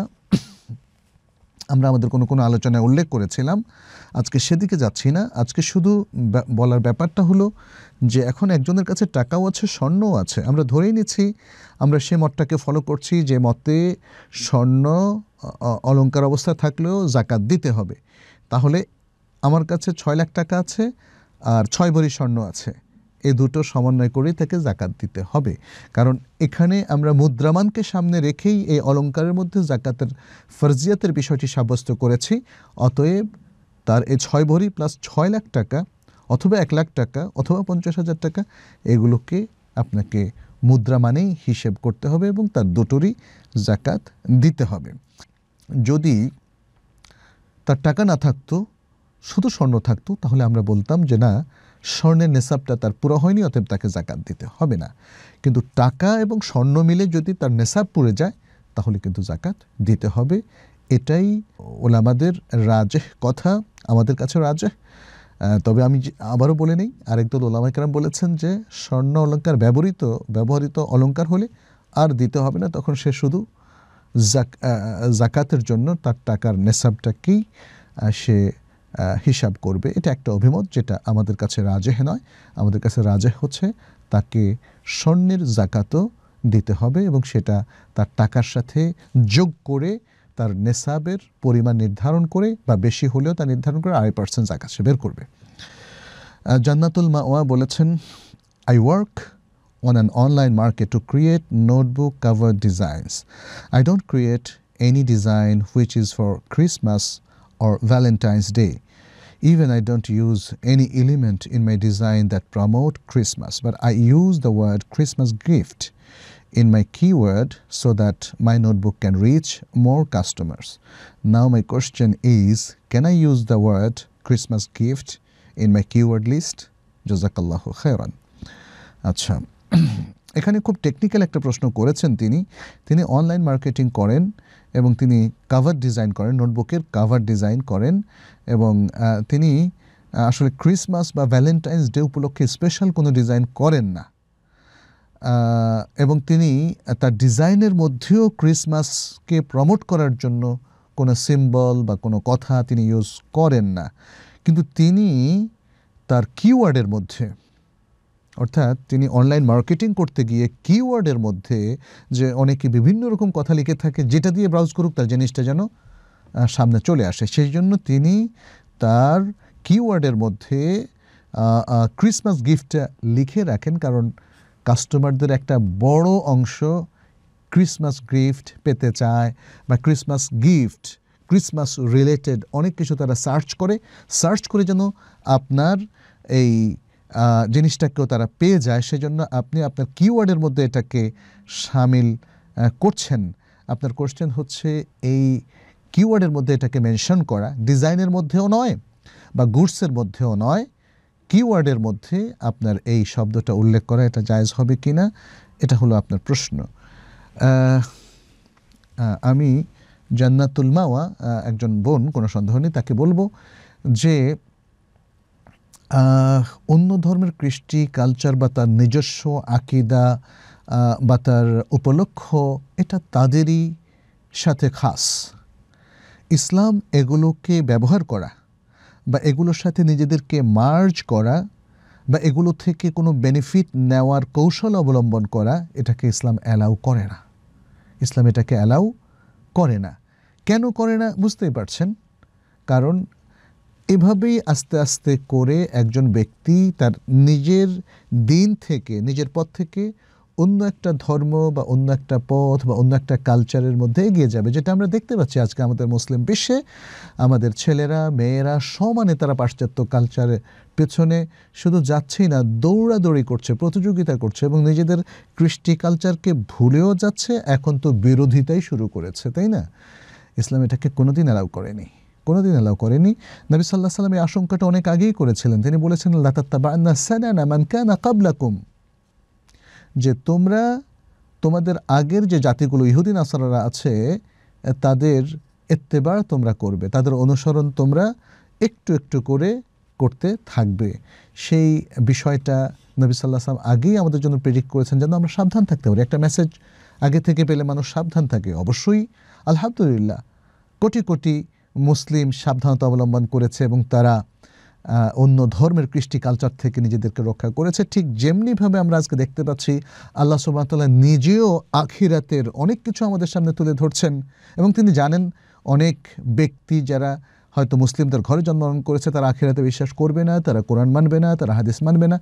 আমরা আমাদের কোনো কোনো আলোচনায় উল্লেখ করেছিলাম আজকে সেদিকে যাচ্ছি না আজকে শুধু বলার ব্যাপারটা হলো যে এখন একজনের কাছে টাকাও আছে স্বর্ণও আছে আমরা ধরেই নিচ্ছি আমরা সে মতটাকে ফলো করছি যে মতে স্বর্ণ অলঙ্কার অবস্থা থাকলেও জাকাত দিতে হবে তাহলে আমার কাছে ছয় লাখ টাকা আছে আর ছয় ভরি স্বর্ণ আছে এ দুটো সমন্বয় করেই তাকে জাকাত দিতে হবে কারণ এখানে আমরা মুদ্রামানকে সামনে রেখেই এই অলঙ্কারের মধ্যে জাকাতের ফরজিয়াতের বিষয়টি সাব্যস্ত করেছি অতএব তার এই ছয় ভরি প্লাস ছয় লাখ টাকা অথবা এক লাখ টাকা অথবা পঞ্চাশ হাজার টাকা এগুলোকে আপনাকে মুদ্রা মানেই হিসেব করতে হবে এবং তার দুটোরই জাকাত দিতে হবে যদি তার টাকা না থাকতো শুধু স্বর্ণ থাকতো তাহলে আমরা বলতাম যে না স্বর্ণের নেশাবটা তার পুরো হয়নি অতএব তাকে জাকাত দিতে হবে না কিন্তু টাকা এবং স্বর্ণ মিলে যদি তার নেশাব পুড়ে যায় তাহলে কিন্তু জাকাত দিতে হবে এটাই ওলামাদের রাজেহ কথা আমাদের কাছেও আছে তবে আমি আবারও বলে নিই আরেকদল ওলামাইকরাম বলেছেন যে স্বর্ণ অলঙ্কার ব্যবহৃত ব্যবহৃত অলঙ্কার হলে আর দিতে হবে না তখন সে শুধু জাকাতের জন্য তার টাকার নেশাবটাকেই সে হিসাব করবে এটা একটা অভিমত যেটা আমাদের কাছে রাজেহ নয় আমাদের কাছে রাজেহ হচ্ছে তাকে স্বর্ণের জাকাতও দিতে হবে এবং সেটা তার টাকার সাথে যোগ করে তার নেশাবের পরিমাণ নির্ধারণ করে বা বেশি হলেও তা নির্ধারণ করে আড়াই পার্সেন্ট জাকাশে বের করবে জান্নাতুল মা ওয়া বলেছেন I work on an online market to create notebook cover designs I don't create any design which is for Christmas or Valentine's Day even I don't use any element in my design that promote Christmas but I use the word Christmas gift in my keyword so that my notebook can reach more customers. Now my question is, can I use the word Christmas gift in my keyword list? Jazakallahu khairan. আচ্ছা এখানে খুব technical একটা প্রশ্ন করেছেন তিনি তিনি online marketing করেন এবং তিনি কাভার ডিজাইন করেন নোটবুকের কাভার ডিজাইন করেন এবং তিনি আসলে ক্রিসমাস বা ভ্যালেন্টাইন্স ডে উপলক্ষে স্পেশাল কোনো ডিজাইন করেন না এবং তিনি তার ডিজাইনের মধ্যেও ক্রিসমাসকে প্রমোট করার জন্য কোনো সিম্বল বা কোনো কথা তিনি ইউজ করেন না কিন্তু তিনি তার কিওয়ার্ডের মধ্যে অর্থাৎ তিনি অনলাইন মার্কেটিং করতে গিয়ে কিওয়ার্ডের মধ্যে যে অনেকে বিভিন্ন রকম কথা লিখে থাকে যেটা দিয়ে ব্রাউজ করুক তার জিনিসটা যেন সামনে চলে আসে সেই জন্য তিনি তার কিওয়ার্ডের মধ্যে ক্রিসমাস গিফটটা লিখে রাখেন কারণ কাস্টমারদের একটা বড় অংশ ক্রিসমাস গিফট পেতে চায় বা ক্রিসমাস গিফট ক্রিসমাস রিলেটেড অনেক কিছু তারা সার্চ করে সার্চ করে যেন আপনার এই জিনিসটাকেও তারা পেয়ে যায় সেজন্য আপনি আপনার কিওয়ার্ডের মধ্যে এটাকে সামিল করছেন আপনার কোশ্চেন হচ্ছে এই কিওয়ার্ডের মধ্যে এটাকে মেনশন করা ডিজাইনের মধ্যেও নয় বা গুডসের মধ্যেও নয় কিওয়ার্ডের মধ্যে আপনার এই শব্দটা উল্লেখ করা এটা জায়জ হবে কি না এটা হলো আপনার প্রশ্ন আমি জান্নাতুল মাওয়া একজন বোন কোনো সন্দেহ নেই তাকে বলবো যে অন্য ধর্মের কৃষ্টি কালচার বা তার নিজস্ব আকিদা বা তার উপলক্ষ এটা তাদেরই সাথে খাস ইসলাম এগুলোকে ব্যবহার করা বা এগুলোর সাথে নিজেদেরকে মার্জ করা বা এগুলো থেকে কোনো বেনিফিট নেওয়ার কৌশল অবলম্বন করা এটাকে ইসলাম অ্যালাউ করে না ইসলাম এটাকে অ্যালাউ করে না কেন করে না বুঝতেই পারছেন কারণ এভাবেই আস্তে আস্তে করে একজন ব্যক্তি তার নিজের দিন থেকে নিজের পথ থেকে অন্য একটা ধর্ম বা অন্য একটা পথ বা অন্য একটা কালচারের মধ্যে এগিয়ে যাবে যেটা আমরা দেখতে পাচ্ছি আজকে আমাদের মুসলিম বিশ্বে আমাদের ছেলেরা মেয়েরা সমানে তারা পাশ্চাত্য কালচারে পেছনে শুধু যাচ্ছেই না দৌড়াদৌড়ি করছে প্রতিযোগিতা করছে এবং নিজেদের কৃষ্টি কালচারকে ভুলেও যাচ্ছে এখন তো বিরোধিতাই শুরু করেছে তাই না ইসলাম এটাকে কোনোদিন অ্যালাউ করেনি কোনোদিন অ্যালাউ করেনি নবী সাল্লাহ সাল্লাম এই আশঙ্কাটা অনেক আগেই করেছিলেন তিনি বলেছেন লাতাত্তাবা আন্না সানা মান কানা কাবলাকুম যে তোমরা তোমাদের আগের যে জাতিগুলো ইহুদিন আসারা আছে তাদের এত্তেবার তোমরা করবে তাদের অনুসরণ তোমরা একটু একটু করে করতে থাকবে সেই বিষয়টা নবী সাল্লাহ সাল্লাম আগেই আমাদের জন্য প্রেডিক্ট করেছেন যেন আমরা সাবধান থাকতে পারি একটা মেসেজ আগে থেকে পেলে মানুষ সাবধান থাকে অবশ্যই আলহামদুলিল্লাহ কোটি কোটি মুসলিম সাবধানতা অবলম্বন করেছে এবং তারা অন্য ধর্মের কৃষ্টি কালচার থেকে নিজেদেরকে রক্ষা করেছে ঠিক যেমনিভাবে আমরা আজকে দেখতে পাচ্ছি আল্লাহ সুবাহতাল্লাহ নিজেও আখিরাতের অনেক কিছু আমাদের সামনে তুলে ধরছেন এবং তিনি জানেন অনেক ব্যক্তি যারা হয়তো মুসলিমদের ঘরে জন্মগ্রহণ করেছে তারা আখিরাতে বিশ্বাস করবে না তারা কোরআন মানবে না তারা হাদিস মানবে না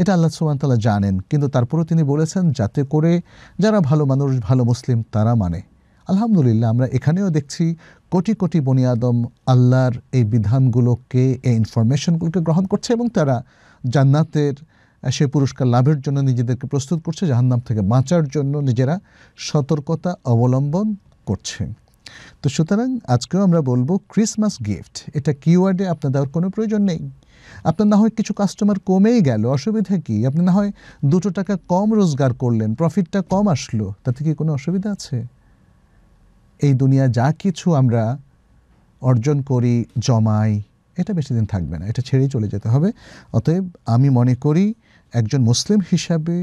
এটা আল্লাহ সুবাহতাল্লাহ জানেন কিন্তু তারপরেও তিনি বলেছেন যাতে করে যারা ভালো মানুষ ভালো মুসলিম তারা মানে আলহামদুলিল্লাহ আমরা এখানেও দেখছি কোটি কোটি বনিয়াদম আল্লাহর এই বিধানগুলোকে এই ইনফরমেশনগুলোকে গ্রহণ করছে এবং তারা জান্নাতের সে পুরস্কার লাভের জন্য নিজেদেরকে প্রস্তুত করছে জাহান্নাম থেকে বাঁচার জন্য নিজেরা সতর্কতা অবলম্বন করছে তো সুতরাং আজকেও আমরা বলবো ক্রিসমাস গিফট এটা কিওয়ার্ডে আপনার দেওয়ার কোনো প্রয়োজন নেই আপনার না হয় কিছু কাস্টমার কমেই গেল অসুবিধা কি আপনি না হয় দুটো টাকা কম রোজগার করলেন প্রফিটটা কম আসলো তাতে কি কোনো অসুবিধা আছে এই দুনিয়া যা কিছু আমরা অর্জন করি জমাই এটা বেশি দিন থাকবে না এটা ছেড়েই চলে যেতে হবে অতএব আমি মনে করি একজন মুসলিম হিসাবে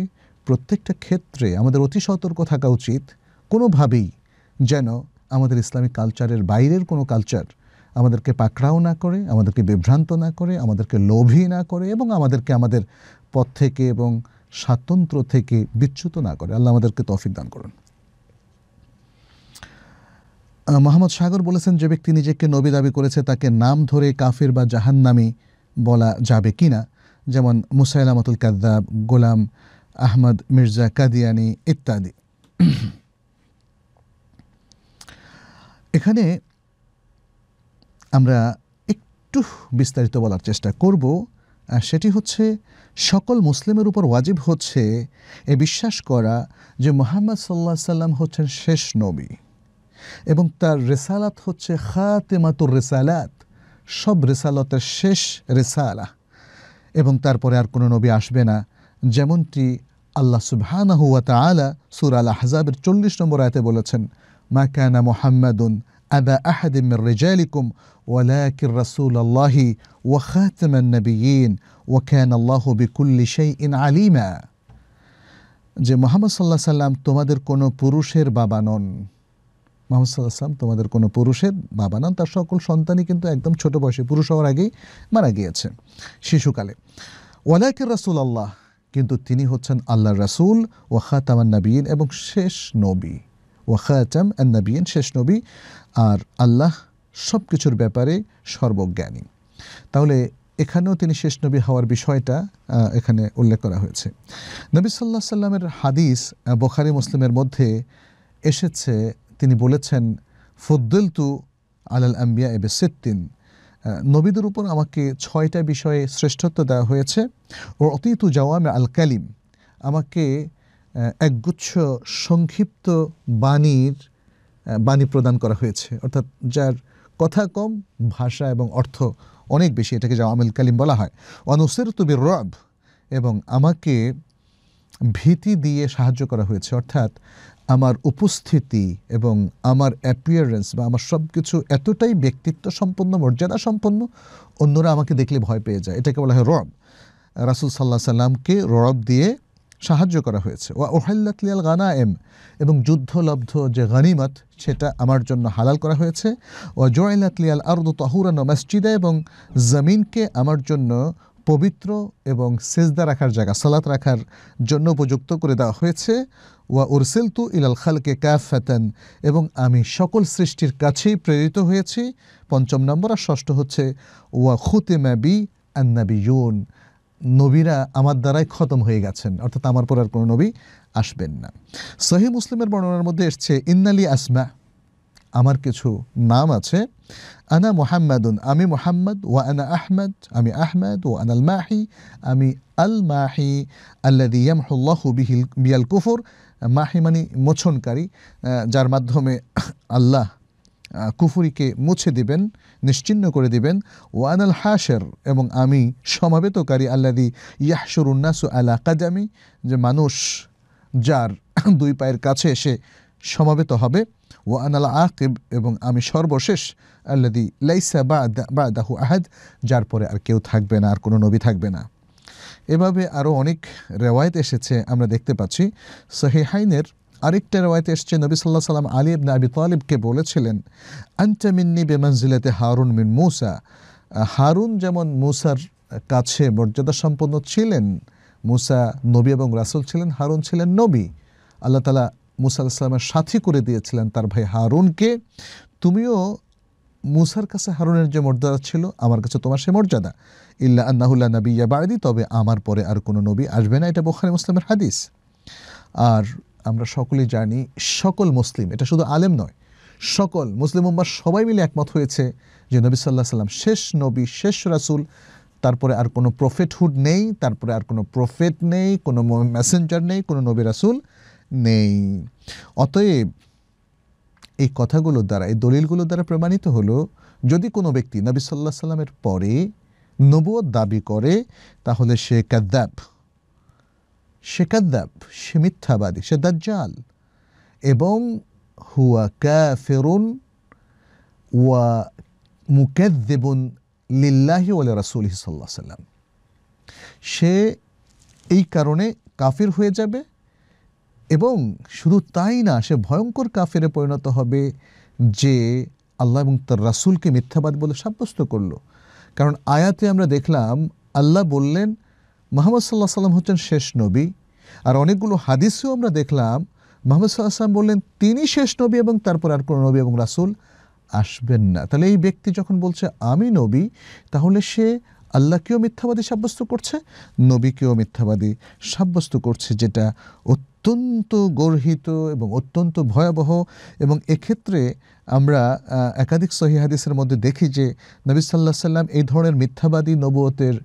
প্রত্যেকটা ক্ষেত্রে আমাদের অতি সতর্ক থাকা উচিত কোনোভাবেই যেন আমাদের ইসলামিক কালচারের বাইরের কোনো কালচার আমাদেরকে পাকড়াও না করে আমাদেরকে বিভ্রান্ত না করে আমাদেরকে লোভী না করে এবং আমাদেরকে আমাদের পথ থেকে এবং স্বাতন্ত্র থেকে বিচ্যুত না করে আল্লাহ আমাদেরকে তফিক দান করুন মোহাম্মদ সাগর বলেছেন যে ব্যক্তি নিজেকে নবী দাবি করেছে তাকে নাম ধরে কাফির বা জাহান্নামি বলা যাবে কি না যেমন মুসাইলামতুল কাদ্দাব গোলাম আহমদ মির্জা কাদিয়ানি ইত্যাদি এখানে আমরা একটু বিস্তারিত বলার চেষ্টা করব সেটি হচ্ছে সকল মুসলিমের উপর ওয়াজিব হচ্ছে এ বিশ্বাস করা যে মোহাম্মদ সাল্লাহ সাল্লাম হচ্ছেন শেষ নবী এবং তার রেসালাত হচ্ছে খাতেমাতুর রেসালাত সব রেসালতের শেষ রেসালা এবং তারপরে আর কোনো নবী আসবে না যেমনটি আল্লাহ সুবহানাহু ওয়া তাআলা সূরা আল আহজাবের 40 নম্বর আয়াতে বলেছেন মা কানা মুহাম্মাদুন আদা আহাদিম মির রিজালিকুম ওয়ালাকিন রাসূলুল্লাহি ওয়া খাতামান নাবিয়িন ওয়া কানা আল্লাহ বিকুল্লি সেই শাইইন আলিমা যে মোহাম্মদ সাল্লাহ সাল্লাম তোমাদের কোনো পুরুষের বাবা নন মোহাম্মদ তোমাদের কোনো পুরুষের বাবা নন তার সকল সন্তানই কিন্তু একদম ছোট বয়সে পুরুষ হওয়ার আগেই মারা গিয়েছে শিশুকালে ওয়ালাইকের রাসুল আল্লাহ কিন্তু তিনি হচ্ছেন আল্লাহ রাসুল ও খাতামান নবীন এবং শেষ নবী ও খাতাম নবীন শেষ নবী আর আল্লাহ সব কিছুর ব্যাপারে সর্বজ্ঞানী তাহলে এখানেও তিনি শেষ নবী হওয়ার বিষয়টা এখানে উল্লেখ করা হয়েছে নবী সাল্লাহ সাল্লামের হাদিস বোখারি মুসলিমের মধ্যে এসেছে তিনি বলেছেন আল আলাল আম্বিয়া এবে সিদ্দিন নবীদের উপর আমাকে ছয়টা বিষয়ে শ্রেষ্ঠত্ব দেওয়া হয়েছে ও অতীতু জাওয়ামে আল কালিম আমাকে একগুচ্ছ সংক্ষিপ্ত বাণীর বাণী প্রদান করা হয়েছে অর্থাৎ যার কথা কম ভাষা এবং অর্থ অনেক বেশি এটাকে আল কালিম বলা হয় অনুসের তুবির রব এবং আমাকে ভীতি দিয়ে সাহায্য করা হয়েছে অর্থাৎ আমার উপস্থিতি এবং আমার অ্যাপিয়ারেন্স বা আমার সব কিছু এতটাই ব্যক্তিত্ব সম্পন্ন মর্যাদা সম্পন্ন অন্যরা আমাকে দেখলে ভয় পেয়ে যায় এটাকে বলা হয় রব রাসুল সাল্লাহ সাল্লামকে রব দিয়ে সাহায্য করা হয়েছে ও ওহাল্লাত গানা এম এবং যুদ্ধলব্ধ যে গানিমত সেটা আমার জন্য হালাল করা হয়েছে ও জোয়াইলাত লিয়াল আর্দ তহুরান মসজিদা এবং জমিনকে আমার জন্য পবিত্র এবং সেজদা রাখার জায়গা সলাত রাখার জন্য উপযুক্ত করে দেওয়া হয়েছে ওয়া উরসিল তু ইলাল খালকে ক্যাফাতান এবং আমি সকল সৃষ্টির কাছেই প্রেরিত হয়েছি পঞ্চম নম্বর আর ষষ্ঠ হচ্ছে ওয়া খুতে ম্যাবি বি ইউন নবীরা আমার দ্বারাই খতম হয়ে গেছেন অর্থাৎ আমার পর আর কোনো নবী আসবেন না সহি মুসলিমের বর্ণনার মধ্যে এসছে ইন্নালি আসমা আমার কিছু নাম আছে আনা মোহাম্মাদুন আমি মোহাম্মদ ওয়া আনা আহমদ আমি আহমদ ও আনাল মাহি আমি আল মাহি আল্লাদি ইয়ামহুল্লাহু বিহিল বিয়াল কুফর মাহি মানে মোছনকারী যার মাধ্যমে আল্লাহ কুফুরিকে মুছে দিবেন নিশ্চিন্ন করে দিবেন ওয়ানাল হাসের এবং আমি সমাবেতকারী আল্লাদি ইয়াহসুরুন্নাসু আলা কাজামি যে মানুষ যার দুই পায়ের কাছে এসে সমাবেত হবে ও আনাল আকিব এবং আমি সর্বশেষ আল্লাদি লাইসা বা বা দাহু আহাদ যার পরে আর কেউ থাকবে না আর কোনো নবী থাকবে না এভাবে আরও অনেক রেওয়ায়ত এসেছে আমরা দেখতে পাচ্ছি সহিহাইনের আরেকটা রেওয়ায়ত এসছে নবী সাল্লাহ সাল্লাম আলী ইবনা আবি তালিবকে বলেছিলেন আনটা মিন্নি বেমানজিলাতে হারুন মিন মুসা হারুন যেমন মুসার কাছে মর্যাদা সম্পন্ন ছিলেন মুসা নবী এবং রাসুল ছিলেন হারুন ছিলেন নবী আল্লাহ তালা মুসা সাথী করে দিয়েছিলেন তার ভাই হারুনকে তুমিও মুসার কাছে হারুনের যে মর্যাদা ছিল আমার কাছে তোমার সে মর্যাদা ইল্লা আন্নাহুল্লা নবী বাড়ি তবে আমার পরে আর কোনো নবী আসবে না এটা বোখারি মুসলিমের হাদিস আর আমরা সকলেই জানি সকল মুসলিম এটা শুধু আলেম নয় সকল মুসলিম উম্মার সবাই মিলে একমত হয়েছে যে নবী সাল্লাহ সাল্লাম শেষ নবী শেষ রাসুল তারপরে আর কোনো প্রফেটহুড নেই তারপরে আর কোনো প্রফেট নেই কোনো মেসেঞ্জার নেই কোনো নবী রাসুল নেই অতএব এই কথাগুলোর দ্বারা এই দলিলগুলোর দ্বারা প্রমাণিত হলো যদি কোনো ব্যক্তি নবী সাল্লাহ সাল্লামের পরে নবুয় দাবি করে তাহলে সে কাদ্দাব সে কাদ্দাব সে মিথ্যাবাদী সে দাজ্জাল এবং হুয়া ফেরুন ওয়া মুকেদ্দেবুন লিল্লাহি ওয়াল রাসুল সাল্লাহ সাল্লাম সে এই কারণে কাফির হয়ে যাবে এবং শুধু তাই না সে ভয়ঙ্কর কাফেরে পরিণত হবে যে আল্লাহ এবং তার রাসুলকে মিথ্যাবাদ বলে সাব্যস্ত করলো কারণ আয়াতে আমরা দেখলাম আল্লাহ বললেন মোহাম্মদ সাল্লাহ সাল্লাম হচ্ছেন শেষ নবী আর অনেকগুলো হাদিসেও আমরা দেখলাম মোহাম্মদ সাল্লাহ সাল্লাম বললেন তিনি শেষ নবী এবং তারপর আর কোনো নবী এবং রাসুল আসবেন না তাহলে এই ব্যক্তি যখন বলছে আমি নবী তাহলে সে আল্লাহকেও মিথ্যাবাদী সাব্যস্ত করছে নবীকেও মিথ্যাবাদী সাব্যস্ত করছে যেটা অত্যন্ত গর্হিত এবং অত্যন্ত ভয়াবহ এবং এক্ষেত্রে আমরা একাধিক সহি হাদিসের মধ্যে দেখি যে নবী সাল্লাহ সাল্লাম এই ধরনের মিথ্যাবাদী নবতের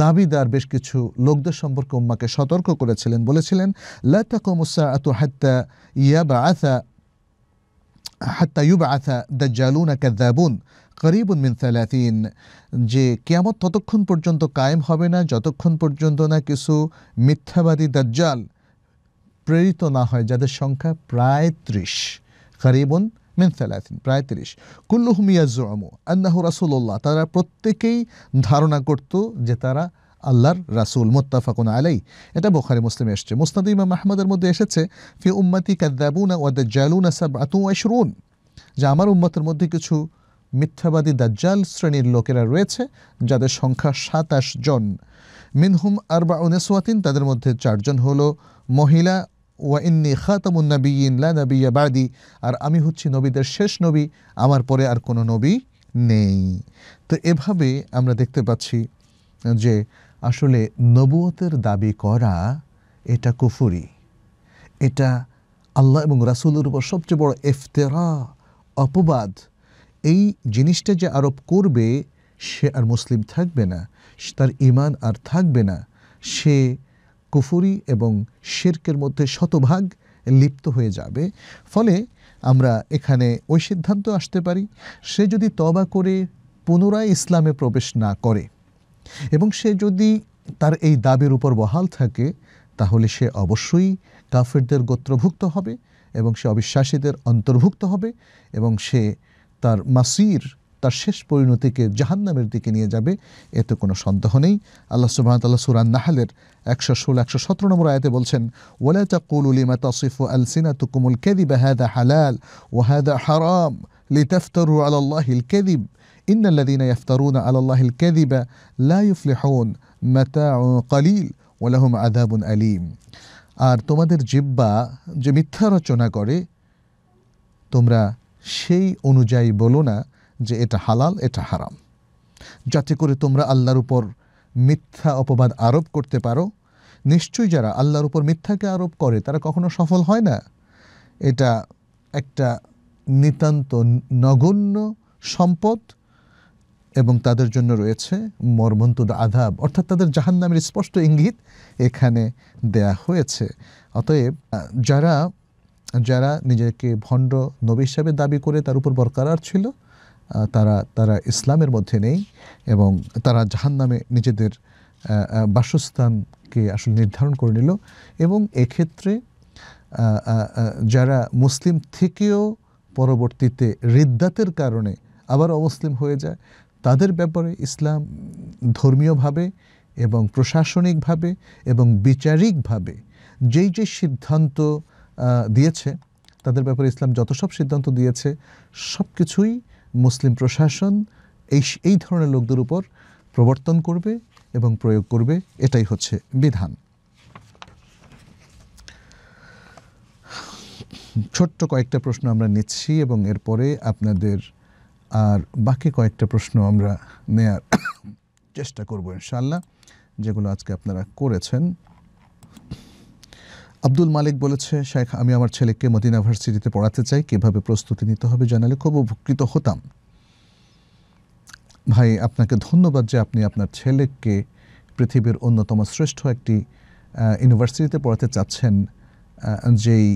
দাবিদার বেশ কিছু লোকদের সম্পর্কে উম্মাকে সতর্ক করেছিলেন বলেছিলেন লাতা কমসা আতু হাত্তা ইয়াবা আথা হাত্তা ইউবা আথা দ্য জালুনা কাদ্দাবুন করিবুন মিন সালাতিন যে কেয়ামত ততক্ষণ পর্যন্ত কায়েম হবে না যতক্ষণ পর্যন্ত না কিছু মিথ্যাবাদী দাজ্জাল প্রেরিত না হয় যাদের সংখ্যা প্রায় ত্রিশ করিবুন মিন সালাতিন প্রায় তিরিশ কুল্লুহুম ইয়াজমু আন্নাহু রাসুল্লাহ তারা প্রত্যেকেই ধারণা করত যে তারা আল্লাহর রাসুল মোত্তাফাকুন আলাই এটা বোখারি মুসলিম এসছে মুস্তাদ ইমাম আহমদের মধ্যে এসেছে ফি উম্মাতি কাদ্দাবুনা ওয়াদ জালুনা সাব আতু যে আমার উম্মতের মধ্যে কিছু মিথ্যাবাদী দাজ্জাল শ্রেণীর লোকেরা রয়েছে যাদের সংখ্যা সাতাশ জন মিনহুম আরবা উনেসওয়াতিন তাদের মধ্যে চারজন হল মহিলা ওয়া ইন্নি খাতামুন্নবীন লা আর আমি হচ্ছি নবীদের শেষ নবী আমার পরে আর কোনো নবী নেই তো এভাবে আমরা দেখতে পাচ্ছি যে আসলে নবুয়তের দাবি করা এটা কুফুরি এটা আল্লাহ এবং রাসুলের উপর সবচেয়ে বড় এফতেরা অপবাদ এই জিনিসটা যে আরোপ করবে সে আর মুসলিম থাকবে না তার ইমান আর থাকবে না সে কুফুরি এবং শেরকের মধ্যে শতভাগ লিপ্ত হয়ে যাবে ফলে আমরা এখানে ওই সিদ্ধান্ত আসতে পারি সে যদি তবা করে পুনরায় ইসলামে প্রবেশ না করে এবং সে যদি তার এই দাবির উপর বহাল থাকে তাহলে সে অবশ্যই কাফেরদের গোত্রভুক্ত হবে এবং সে অবিশ্বাসীদের অন্তর্ভুক্ত হবে এবং সে তার মাসির তার শেষ পরিণতিকে জাহান্নামের দিকে নিয়ে যাবে এতে কোনো সন্দেহ নেই আল্লাহ সুবাহতাল্লাহ সুরান নাহালের একশো ষোলো একশো সতেরো নম্বর আয়তে বলছেন ওলা তাকুল উলিমা তসিফ আল সিনা তুকুমুল কেদিব হাদা হালাল ওয়াহাদা হারাম লিতাফতারু আলাল্লাহিল কেদিব إن الذين يفترون على الله الكذب لا يفلحون متاع قليل ولهم عذاب أليم আর তোমাদের জিব্বা যে মিথ্যা রচনা করে তোমরা সেই অনুযায়ী বলো না যে এটা হালাল এটা হারাম যাতে করে তোমরা আল্লাহর উপর মিথ্যা অপবাদ আরোপ করতে পারো নিশ্চয়ই যারা আল্লাহর উপর মিথ্যাকে আরোপ করে তারা কখনো সফল হয় না এটা একটা নিতান্ত নগণ্য সম্পদ এবং তাদের জন্য রয়েছে মর্মন্তুদ আধাব অর্থাৎ তাদের জাহান নামের স্পষ্ট ইঙ্গিত এখানে দেয়া হয়েছে অতএব যারা যারা নিজেকে ভণ্ড নবী হিসাবে দাবি করে তার উপর বরকরার ছিল তারা তারা ইসলামের মধ্যে নেই এবং তারা জাহান নামে নিজেদের বাসস্থানকে আসলে নির্ধারণ করে নিল এবং এক্ষেত্রে যারা মুসলিম থেকেও পরবর্তীতে রিদ্দাতের কারণে আবার অমুসলিম হয়ে যায় তাদের ব্যাপারে ইসলাম ধর্মীয়ভাবে এবং প্রশাসনিকভাবে এবং বিচারিকভাবে যেই যে সিদ্ধান্ত দিয়েছে তাদের ব্যাপারে ইসলাম যত সব সিদ্ধান্ত দিয়েছে সব কিছুই মুসলিম প্রশাসন এই এই ধরনের লোকদের উপর প্রবর্তন করবে এবং প্রয়োগ করবে এটাই হচ্ছে বিধান ছোট্ট কয়েকটা প্রশ্ন আমরা নিচ্ছি এবং এরপরে আপনাদের আর বাকি কয়েকটা প্রশ্ন আমরা নেয়ার চেষ্টা করব ইনশাল্লাহ যেগুলো আজকে আপনারা করেছেন আব্দুল মালিক বলেছে শেখ আমি আমার ছেলেকে মদিনা ভার্সিটিতে পড়াতে চাই কিভাবে প্রস্তুতি নিতে হবে জানালে খুব উপকৃত হতাম ভাই আপনাকে ধন্যবাদ যে আপনি আপনার ছেলেকে পৃথিবীর অন্যতম শ্রেষ্ঠ একটি ইউনিভার্সিটিতে পড়াতে চাচ্ছেন যেই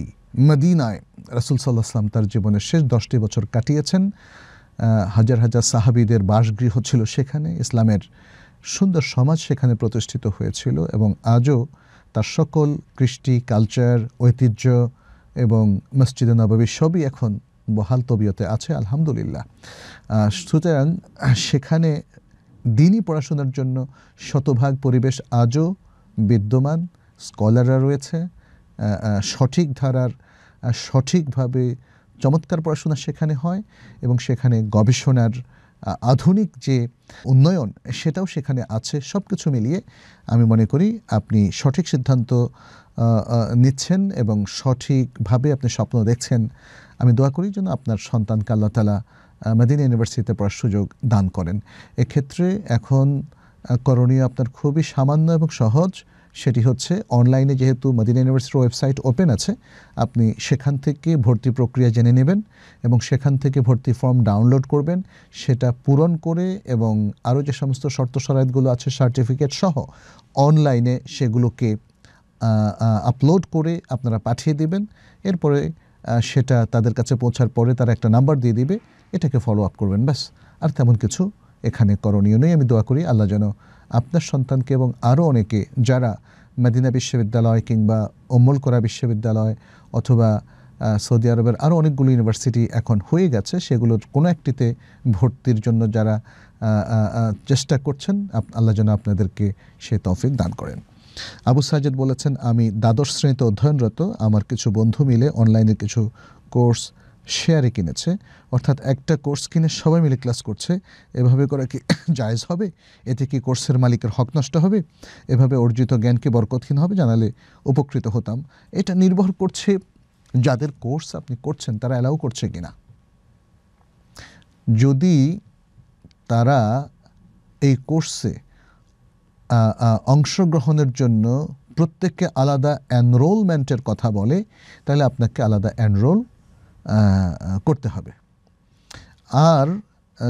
মদিনায় রাসুল সাল্লাহ তার জীবনের শেষ দশটি বছর কাটিয়েছেন হাজার হাজার সাহাবিদের বাসগৃহ ছিল সেখানে ইসলামের সুন্দর সমাজ সেখানে প্রতিষ্ঠিত হয়েছিল এবং আজও তার সকল কৃষ্টি কালচার ঐতিহ্য এবং মসজিদে নবাবী সবই এখন বহাল তবিয়তে আছে আলহামদুলিল্লাহ সুতরাং সেখানে দিনই পড়াশোনার জন্য শতভাগ পরিবেশ আজও বিদ্যমান স্কলাররা রয়েছে সঠিক ধারার সঠিকভাবে চমৎকার পড়াশোনা সেখানে হয় এবং সেখানে গবেষণার আধুনিক যে উন্নয়ন সেটাও সেখানে আছে সব কিছু মিলিয়ে আমি মনে করি আপনি সঠিক সিদ্ধান্ত নিচ্ছেন এবং সঠিকভাবে আপনি স্বপ্ন দেখছেন আমি দোয়া করি যেন আপনার সন্তানকে আল্লাহ তালা মেদিনী ইউনিভার্সিটিতে পড়ার সুযোগ দান করেন এক্ষেত্রে এখন করণীয় আপনার খুবই সামান্য এবং সহজ সেটি হচ্ছে অনলাইনে যেহেতু মদিনা ইউনিভার্সিটির ওয়েবসাইট ওপেন আছে আপনি সেখান থেকে ভর্তি প্রক্রিয়া জেনে নেবেন এবং সেখান থেকে ভর্তি ফর্ম ডাউনলোড করবেন সেটা পূরণ করে এবং আরও যে সমস্ত শর্ত শরায়তগুলো আছে সার্টিফিকেট সহ অনলাইনে সেগুলোকে আপলোড করে আপনারা পাঠিয়ে দেবেন এরপরে সেটা তাদের কাছে পৌঁছার পরে তারা একটা নাম্বার দিয়ে দিবে এটাকে ফলো আপ করবেন ব্যাস আর তেমন কিছু এখানে করণীয় নেই আমি দোয়া করি আল্লাহ যেন আপনার সন্তানকে এবং আরও অনেকে যারা মদিনা বিশ্ববিদ্যালয় কিংবা অমল করা বিশ্ববিদ্যালয় অথবা সৌদি আরবের আরও অনেকগুলো ইউনিভার্সিটি এখন হয়ে গেছে সেগুলোর কোনো একটিতে ভর্তির জন্য যারা চেষ্টা করছেন আল্লাহ যেন আপনাদেরকে সে তৌফিক দান করেন আবু সাজেদ বলেছেন আমি দ্বাদশ শ্রেণীতে অধ্যয়নরত আমার কিছু বন্ধু মিলে অনলাইনে কিছু কোর্স শেয়ারে কিনেছে অর্থাৎ একটা কোর্স কিনে সবাই মিলে ক্লাস করছে এভাবে করা কি জায়জ হবে এতে কি কোর্সের মালিকের হক নষ্ট হবে এভাবে অর্জিত জ্ঞানকে বরকতহীন হবে জানালে উপকৃত হতাম এটা নির্ভর করছে যাদের কোর্স আপনি করছেন তারা অ্যালাউ করছে কি না যদি তারা এই কোর্সে অংশগ্রহণের জন্য প্রত্যেককে আলাদা এনরোলমেন্টের কথা বলে তাহলে আপনাকে আলাদা এনরোল করতে হবে আর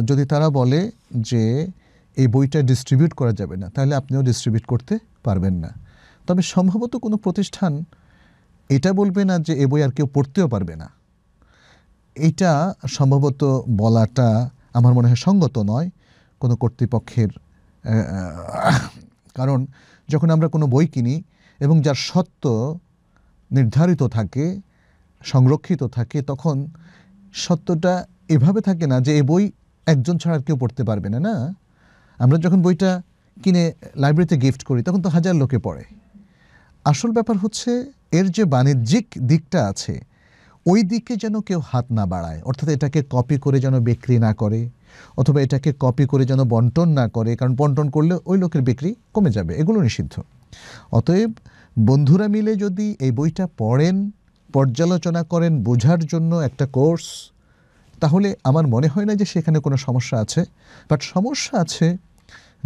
যদি তারা বলে যে এই বইটা ডিস্ট্রিবিউট করা যাবে না তাহলে আপনিও ডিস্ট্রিবিউট করতে পারবেন না তবে সম্ভবত কোনো প্রতিষ্ঠান এটা বলবে না যে এ বই আর কেউ পড়তেও পারবে না এটা সম্ভবত বলাটা আমার মনে হয় সঙ্গত নয় কোনো কর্তৃপক্ষের কারণ যখন আমরা কোনো বই কিনি এবং যার সত্য নির্ধারিত থাকে সংরক্ষিত থাকে তখন সত্যটা এভাবে থাকে না যে এ বই একজন ছাড়া কেউ পড়তে পারবে না না আমরা যখন বইটা কিনে লাইব্রেরিতে গিফট করি তখন তো হাজার লোকে পড়ে আসল ব্যাপার হচ্ছে এর যে বাণিজ্যিক দিকটা আছে ওই দিকে যেন কেউ হাত না বাড়ায় অর্থাৎ এটাকে কপি করে যেন বিক্রি না করে অথবা এটাকে কপি করে যেন বন্টন না করে কারণ বন্টন করলে ওই লোকের বিক্রি কমে যাবে এগুলো নিষিদ্ধ অতএব বন্ধুরা মিলে যদি এই বইটা পড়েন পর্যালোচনা করেন বোঝার জন্য একটা কোর্স তাহলে আমার মনে হয় না যে সেখানে কোনো সমস্যা আছে বাট সমস্যা আছে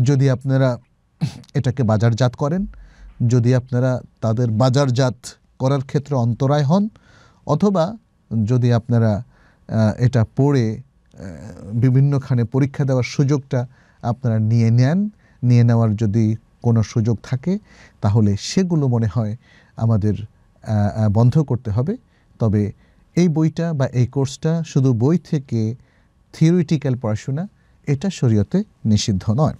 যদি আপনারা এটাকে বাজারজাত করেন যদি আপনারা তাদের বাজারজাত করার ক্ষেত্রে অন্তরায় হন অথবা যদি আপনারা এটা পড়ে বিভিন্নখানে পরীক্ষা দেওয়ার সুযোগটা আপনারা নিয়ে নেন নিয়ে নেওয়ার যদি কোনো সুযোগ থাকে তাহলে সেগুলো মনে হয় আমাদের বন্ধ করতে হবে তবে এই বইটা বা এই কোর্সটা শুধু বই থেকে থিওরিটিক্যাল পড়াশোনা এটা শরীয়তে নিষিদ্ধ নয়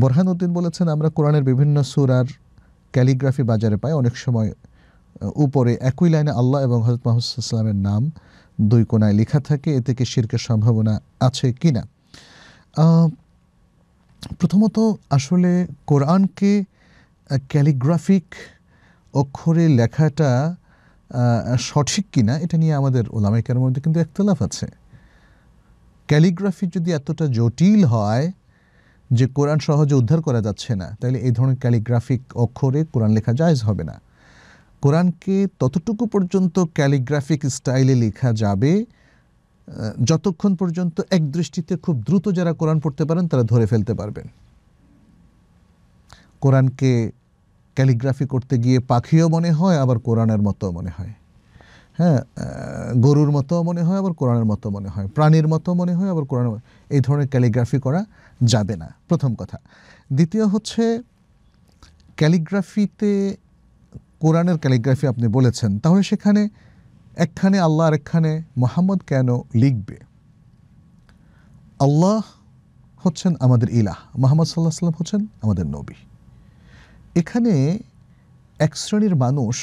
বোরহানউদ্দিন বলেছেন আমরা কোরআনের বিভিন্ন সুরার ক্যালিগ্রাফি বাজারে পাই অনেক সময় উপরে একই লাইনে আল্লাহ এবং হজরত মাহমুদামের নাম দুই কোনায় লেখা থাকে এ থেকে শির্কের সম্ভাবনা আছে কি না প্রথমত আসলে কোরআনকে ক্যালিগ্রাফিক অক্ষরে লেখাটা সঠিক কিনা এটা নিয়ে আমাদের ওলামাইকার মধ্যে কিন্তু একতলাফ আছে ক্যালিগ্রাফি যদি এতটা জটিল হয় যে কোরআন সহজে উদ্ধার করা যাচ্ছে না তাহলে এই ধরনের ক্যালিগ্রাফিক অক্ষরে কোরআন লেখা জায়জ হবে না কোরআনকে ততটুকু পর্যন্ত ক্যালিগ্রাফিক স্টাইলে লেখা যাবে যতক্ষণ পর্যন্ত এক দৃষ্টিতে খুব দ্রুত যারা কোরআন পড়তে পারেন তারা ধরে ফেলতে পারবেন কোরআনকে ক্যালিগ্রাফি করতে গিয়ে পাখিও মনে হয় আবার কোরআনের মতো মনে হয় হ্যাঁ গরুর মতো মনে হয় আবার কোরআনের মতো মনে হয় প্রাণীর মতো মনে হয় আবার কোরআন এই ধরনের ক্যালিগ্রাফি করা যাবে না প্রথম কথা দ্বিতীয় হচ্ছে ক্যালিগ্রাফিতে কোরআনের ক্যালিগ্রাফি আপনি বলেছেন তাহলে সেখানে একখানে আল্লাহ আর একখানে মোহাম্মদ কেন লিখবে আল্লাহ হচ্ছেন আমাদের ইলাহ মোহাম্মদ সাল্লাহ সাল্লাম হচ্ছেন আমাদের নবী এখানে এক শ্রেণীর মানুষ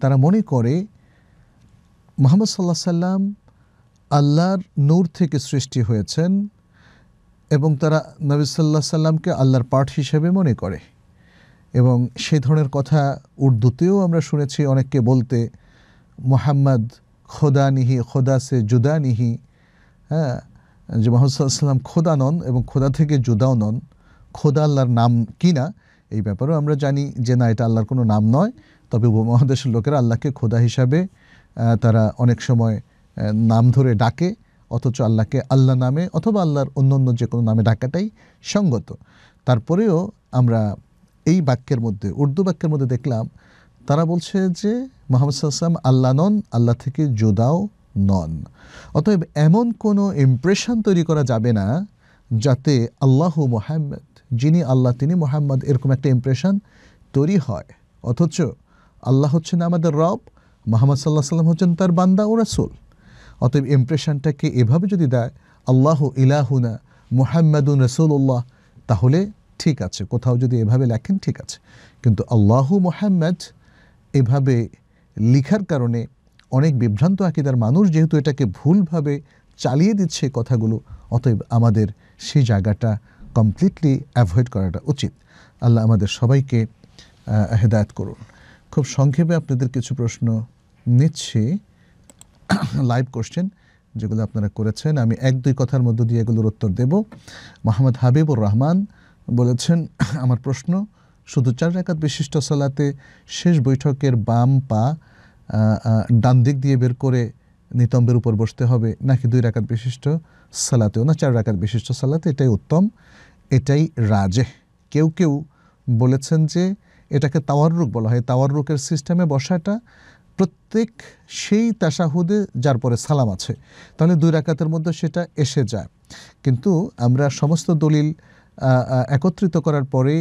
তারা মনে করে মোহাম্মদ সাল্লাহ সাল্লাম আল্লাহর নূর থেকে সৃষ্টি হয়েছেন এবং তারা নবী সাল্লাহ সাল্লামকে আল্লাহর পাঠ হিসেবে মনে করে এবং সেই ধরনের কথা উর্দুতেও আমরা শুনেছি অনেককে বলতে মোহাম্মদ খোদা নিহি খোদা সে জুদা নিহি হ্যাঁ যে মোহাম্মদ সাল্লাহ সাল্লাম খোদা নন এবং খোদা থেকে জুদাও নন খোদা আল্লাহর নাম কিনা এই ব্যাপারেও আমরা জানি যে না এটা আল্লাহর কোনো নাম নয় তবে উপমহাদেশের লোকেরা আল্লাহকে খোদা হিসাবে তারা অনেক সময় নাম ধরে ডাকে অথচ আল্লাহকে আল্লাহ নামে অথবা আল্লাহর অন্য অন্য যে কোনো নামে ডাকাটাই সঙ্গত তারপরেও আমরা এই বাক্যের মধ্যে উর্দু বাক্যের মধ্যে দেখলাম তারা বলছে যে মোহাম্মদ সাল্লাম আল্লাহ নন আল্লাহ থেকে জোদাও নন অতএব এমন কোনো ইমপ্রেশন তৈরি করা যাবে না যাতে আল্লাহ মোহাম্মদ যিনি আল্লাহ তিনি মোহাম্মদ এরকম একটা ইমপ্রেশন তৈরি হয় অথচ আল্লাহ হচ্ছেন আমাদের রব মোহাম্মদ সাল্লাহ সাল্লাম হচ্ছেন তার বান্দা ও রাসুল অতএব ইমপ্রেশনটাকে এভাবে যদি দেয় আল্লাহ ইলাহুনা মোহাম্মদুন রসুল্লাহ তাহলে ঠিক আছে কোথাও যদি এভাবে লেখেন ঠিক আছে কিন্তু আল্লাহ মোহাম্মদ এভাবে লিখার কারণে অনেক বিভ্রান্ত আকিদার মানুষ যেহেতু এটাকে ভুলভাবে চালিয়ে দিচ্ছে কথাগুলো অতএব আমাদের সেই জায়গাটা কমপ্লিটলি অ্যাভয়েড করাটা উচিত আল্লাহ আমাদের সবাইকে হেদায়ত করুন খুব সংক্ষেপে আপনাদের কিছু প্রশ্ন নিচ্ছি লাইভ কোশ্চেন যেগুলো আপনারা করেছেন আমি এক দুই কথার মধ্য দিয়ে এগুলোর উত্তর দেব মোহাম্মদ হাবিবুর রহমান বলেছেন আমার প্রশ্ন শুধু চার রেখাত বিশিষ্ট সালাতে শেষ বৈঠকের বাম পা ডান দিক দিয়ে বের করে নিতম্বের উপর বসতে হবে নাকি দুই রেখাত বিশিষ্ট সালাতেও না চার রেখাত বিশিষ্ট সালাতে এটাই উত্তম এটাই রাজে কেউ কেউ বলেছেন যে এটাকে তাওয়াররুক বলা হয় তাওয়াররুকের সিস্টেমে বসাটা প্রত্যেক সেই তাসাহুদে যার পরে সালাম আছে তাহলে দুই রাকাতের মধ্যে সেটা এসে যায় কিন্তু আমরা সমস্ত দলিল একত্রিত করার পরে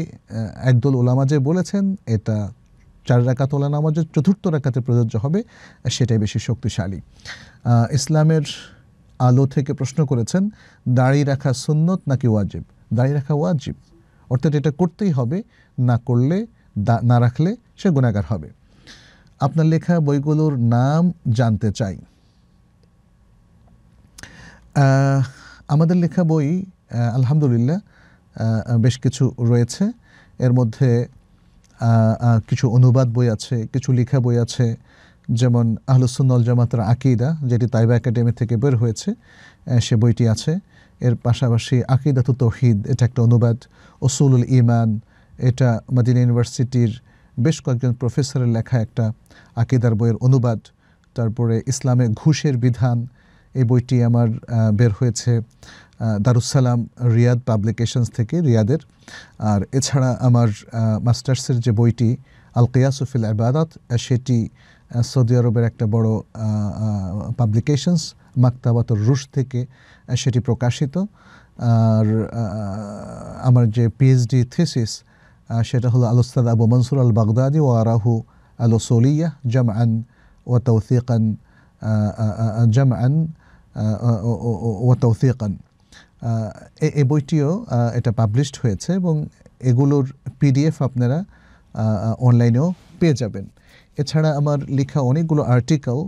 একদল ওলামা যে বলেছেন এটা চার রাকাত ওলা নামাজের চতুর্থ রাকাতে প্রযোজ্য হবে সেটাই বেশি শক্তিশালী ইসলামের আলো থেকে প্রশ্ন করেছেন দাড়ি রাখা সুন্নত নাকি ওয়াজিব দাঁড়িয়ে রাখা ওয়াজিব অর্থাৎ এটা করতেই হবে না করলে না রাখলে সে গুণাগার হবে আপনার লেখা বইগুলোর নাম জানতে চাই আমাদের লেখা বই আলহামদুলিল্লাহ বেশ কিছু রয়েছে এর মধ্যে কিছু অনুবাদ বই আছে কিছু লেখা বই আছে যেমন আহলুসুন্নল জামাতের আকিদা যেটি তাইবা একাডেমি থেকে বের হয়েছে সে বইটি আছে এর পাশাপাশি আকিদাতু তৌহিদ এটা একটা অনুবাদ ওসুলুল ইমান এটা মাদিনা ইউনিভার্সিটির বেশ কয়েকজন প্রফেসরের লেখা একটা আকিদার বইয়ের অনুবাদ তারপরে ইসলামে ঘুষের বিধান এই বইটি আমার বের হয়েছে দারুসালাম রিয়াদ পাবলিকেশনস থেকে রিয়াদের আর এছাড়া আমার মাস্টার্সের যে বইটি আল কিয়াসুফিল আবাদাত সেটি সৌদি আরবের একটা বড় পাবলিকেশনস মাক্তাবাত রুশ থেকে সেটি প্রকাশিত আর আমার যে পিএইচডি থিসিস সেটা হলো আলোস্তাদ আবু মনসুর আল বাগদাদি ও আরাহু আলো সোলিয়া জাম আন ও তৌসিকান জাম আন ও তৌসিকান এ বইটিও এটা পাবলিশড হয়েছে এবং এগুলোর পিডিএফ আপনারা অনলাইনেও পেয়ে যাবেন এছাড়া আমার লেখা অনেকগুলো আর্টিকেল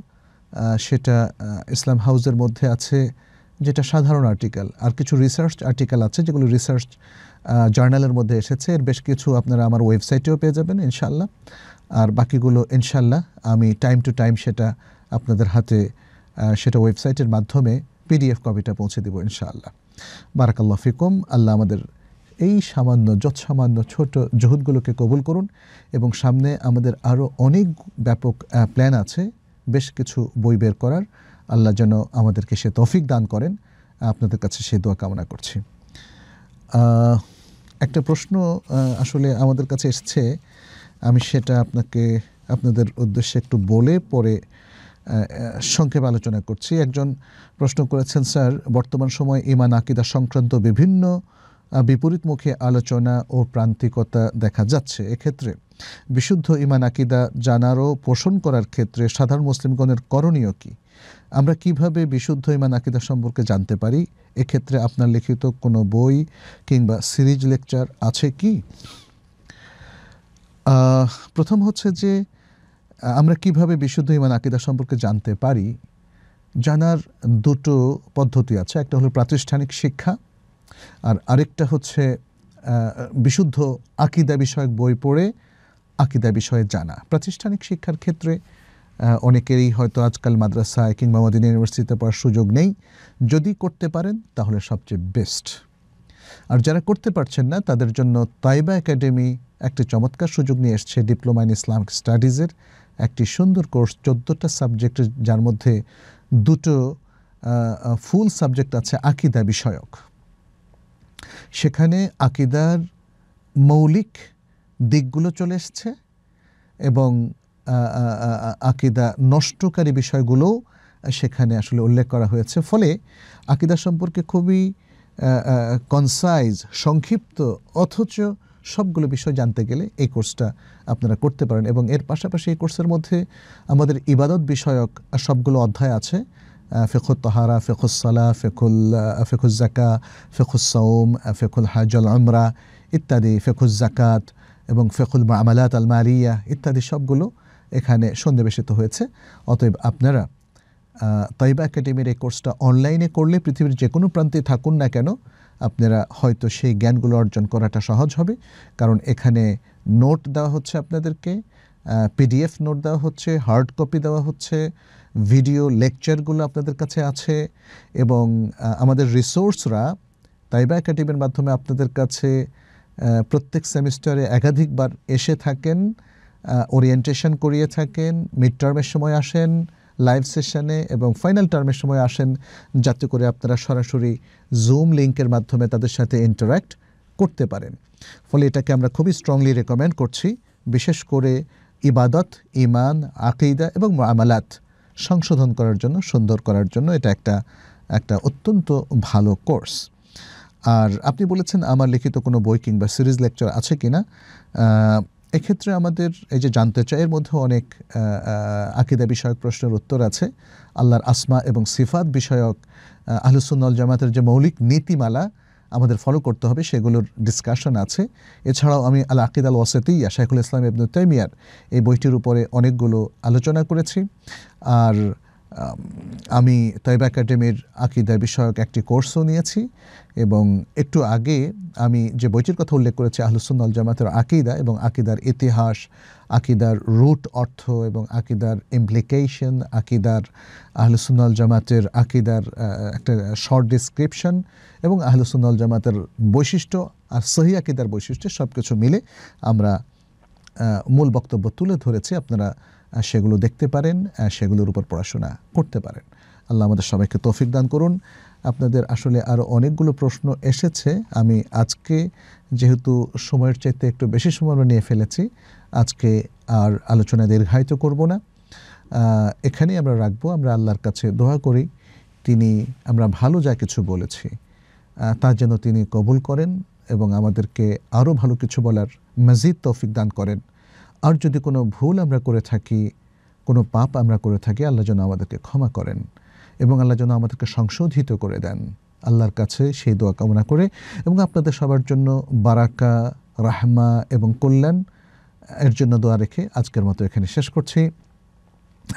সেটা ইসলাম হাউজের মধ্যে আছে যেটা সাধারণ আর্টিকেল আর কিছু রিসার্চ আর্টিকেল আছে যেগুলো রিসার্চ জার্নালের মধ্যে এসেছে এর বেশ কিছু আপনারা আমার ওয়েবসাইটেও পেয়ে যাবেন ইনশাল্লাহ আর বাকিগুলো ইনশাল্লাহ আমি টাইম টু টাইম সেটা আপনাদের হাতে সেটা ওয়েবসাইটের মাধ্যমে পিডিএফ কপিটা পৌঁছে দেবো ইনশাআল্লাহ বারাকাল্লাহ ফিকুম আল্লাহ আমাদের এই সামান্য যৎসামান্য ছোট জহুদগুলোকে কবুল করুন এবং সামনে আমাদের আরও অনেক ব্যাপক প্ল্যান আছে বেশ কিছু বই বের করার আল্লাহ যেন আমাদেরকে সে তফিক দান করেন আপনাদের কাছে সে দোয়া কামনা করছি একটা প্রশ্ন আসলে আমাদের কাছে এসছে আমি সেটা আপনাকে আপনাদের উদ্দেশ্যে একটু বলে পরে সংক্ষেপ আলোচনা করছি একজন প্রশ্ন করেছেন স্যার বর্তমান সময়ে ইমান আকিদা সংক্রান্ত বিভিন্ন বিপরীতমুখী আলোচনা ও প্রান্তিকতা দেখা যাচ্ছে এক্ষেত্রে বিশুদ্ধ ইমান আকিদা জানারও পোষণ করার ক্ষেত্রে সাধারণ মুসলিমগণের করণীয় কী আমরা কিভাবে বিশুদ্ধ ইমান আকিদা সম্পর্কে জানতে পারি এক্ষেত্রে আপনার লিখিত কোনো বই কিংবা সিরিজ লেকচার আছে কি প্রথম হচ্ছে যে আমরা কিভাবে বিশুদ্ধ ইমান আকিদা সম্পর্কে জানতে পারি জানার দুটো পদ্ধতি আছে একটা হলো প্রাতিষ্ঠানিক শিক্ষা আর আরেকটা হচ্ছে বিশুদ্ধ আকিদা বিষয়ক বই পড়ে আকিদা বিষয়ে জানা প্রাতিষ্ঠানিক শিক্ষার ক্ষেত্রে অনেকেরই হয়তো আজকাল মাদ্রাসায় কিংবা মদিন ইউনিভার্সিটিতে পড়ার সুযোগ নেই যদি করতে পারেন তাহলে সবচেয়ে বেস্ট আর যারা করতে পারছেন না তাদের জন্য তাইবা একাডেমি একটি চমৎকার সুযোগ নিয়ে এসছে ডিপ্লোমা ইন ইসলামিক স্টাডিজের একটি সুন্দর কোর্স চোদ্দোটা সাবজেক্ট যার মধ্যে দুটো ফুল সাবজেক্ট আছে আকিদা বিষয়ক সেখানে আকিদার মৌলিক দিকগুলো চলে এসছে এবং আকিদা নষ্টকারী বিষয়গুলোও সেখানে আসলে উল্লেখ করা হয়েছে ফলে আকিদা সম্পর্কে খুবই কনসাইজ সংক্ষিপ্ত অথচ সবগুলো বিষয় জানতে গেলে এই কোর্সটা আপনারা করতে পারেন এবং এর পাশাপাশি এই কোর্সের মধ্যে আমাদের ইবাদত বিষয়ক সবগুলো অধ্যায় আছে ফেকুল তহারা ফেকুল সালা ফেকুল ফেকুল জাকা ফেকুল সৌম ফেকুল হাজল আমরা ইত্যাদি ফেকুল জাকাত এবং ফেকুল আমালাত আল মারিয়া ইত্যাদি সবগুলো এখানে সন্নিবেশিত হয়েছে অতএব আপনারা তাইবা একাডেমির এই কোর্সটা অনলাইনে করলে পৃথিবীর যে কোনো প্রান্তে থাকুন না কেন আপনারা হয়তো সেই জ্ঞানগুলো অর্জন করাটা সহজ হবে কারণ এখানে নোট দেওয়া হচ্ছে আপনাদেরকে পিডিএফ নোট দেওয়া হচ্ছে হার্ড কপি দেওয়া হচ্ছে ভিডিও লেকচারগুলো আপনাদের কাছে আছে এবং আমাদের রিসোর্সরা তাইবা একাডেমির মাধ্যমে আপনাদের কাছে প্রত্যেক সেমিস্টারে একাধিকবার এসে থাকেন ওরিয়েন্টেশন করিয়ে থাকেন মিড টার্মের সময় আসেন লাইভ সেশনে এবং ফাইনাল টার্মের সময় আসেন যাতে করে আপনারা সরাসরি জুম লিঙ্কের মাধ্যমে তাদের সাথে ইন্টারাক্ট করতে পারেন ফলে এটাকে আমরা খুবই স্ট্রংলি রেকমেন্ড করছি বিশেষ করে ইবাদত ইমান আকিদা এবং আমালাত সংশোধন করার জন্য সুন্দর করার জন্য এটা একটা একটা অত্যন্ত ভালো কোর্স আর আপনি বলেছেন আমার লিখিত কোনো বই কিংবা সিরিজ লেকচার আছে কি না এক্ষেত্রে আমাদের এই যে জানতে চাই এর মধ্যে অনেক আকিদা বিষয়ক প্রশ্নের উত্তর আছে আল্লাহর আসমা এবং সিফাত বিষয়ক আহলুসুন্নল জামাতের যে মৌলিক নীতিমালা আমাদের ফলো করতে হবে সেগুলোর ডিসকাশন আছে এছাড়াও আমি আল আকিদ আল ওয়াসেতিয়া শাইখুল ইসলাম ইবনু তাইমিয়ার এই বইটির উপরে অনেকগুলো আলোচনা করেছি আর আমি তৈব একাডেমির আকিদা বিষয়ক একটি কোর্সও নিয়েছি এবং একটু আগে আমি যে বইটির কথা উল্লেখ করেছি আহলুসুন্নল জামাতের আকিদা এবং আকিদার ইতিহাস আকিদার রুট অর্থ এবং আকিদার ইমপ্লিকেশন আকিদার আহলুসুন্নল জামাতের আকিদার একটা শর্ট ডিসক্রিপশন এবং আহলুসুল জামাতের বৈশিষ্ট্য আর সহিয়াকিদার বৈশিষ্ট্য সব কিছু মিলে আমরা মূল বক্তব্য তুলে ধরেছি আপনারা সেগুলো দেখতে পারেন সেগুলোর উপর পড়াশোনা করতে পারেন আল্লাহ আমাদের সবাইকে তৌফিক দান করুন আপনাদের আসলে আরও অনেকগুলো প্রশ্ন এসেছে আমি আজকে যেহেতু সময়ের চাইতে একটু বেশি সময় আমরা নিয়ে ফেলেছি আজকে আর আলোচনা দীর্ঘায়িত করব না এখানেই আমরা রাখবো আমরা আল্লাহর কাছে দোয়া করি তিনি আমরা ভালো যা কিছু বলেছি তা যেন তিনি কবুল করেন এবং আমাদেরকে আরও ভালো কিছু বলার মজিদ তৌফিক দান করেন আর যদি কোনো ভুল আমরা করে থাকি কোনো পাপ আমরা করে থাকি আল্লাহ যেন আমাদেরকে ক্ষমা করেন এবং আল্লাহ যেন আমাদেরকে সংশোধিত করে দেন আল্লাহর কাছে সেই দোয়া কামনা করে এবং আপনাদের সবার জন্য বারাকা রাহমা এবং কল্যাণ এর জন্য দোয়া রেখে আজকের মতো এখানে শেষ করছি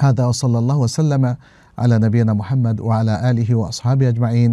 হাদা ওসল্লা ওসাল্লামা আলা নবীনা মোহাম্মদ ও আলা আলহি ও আসহাবি আজমাইন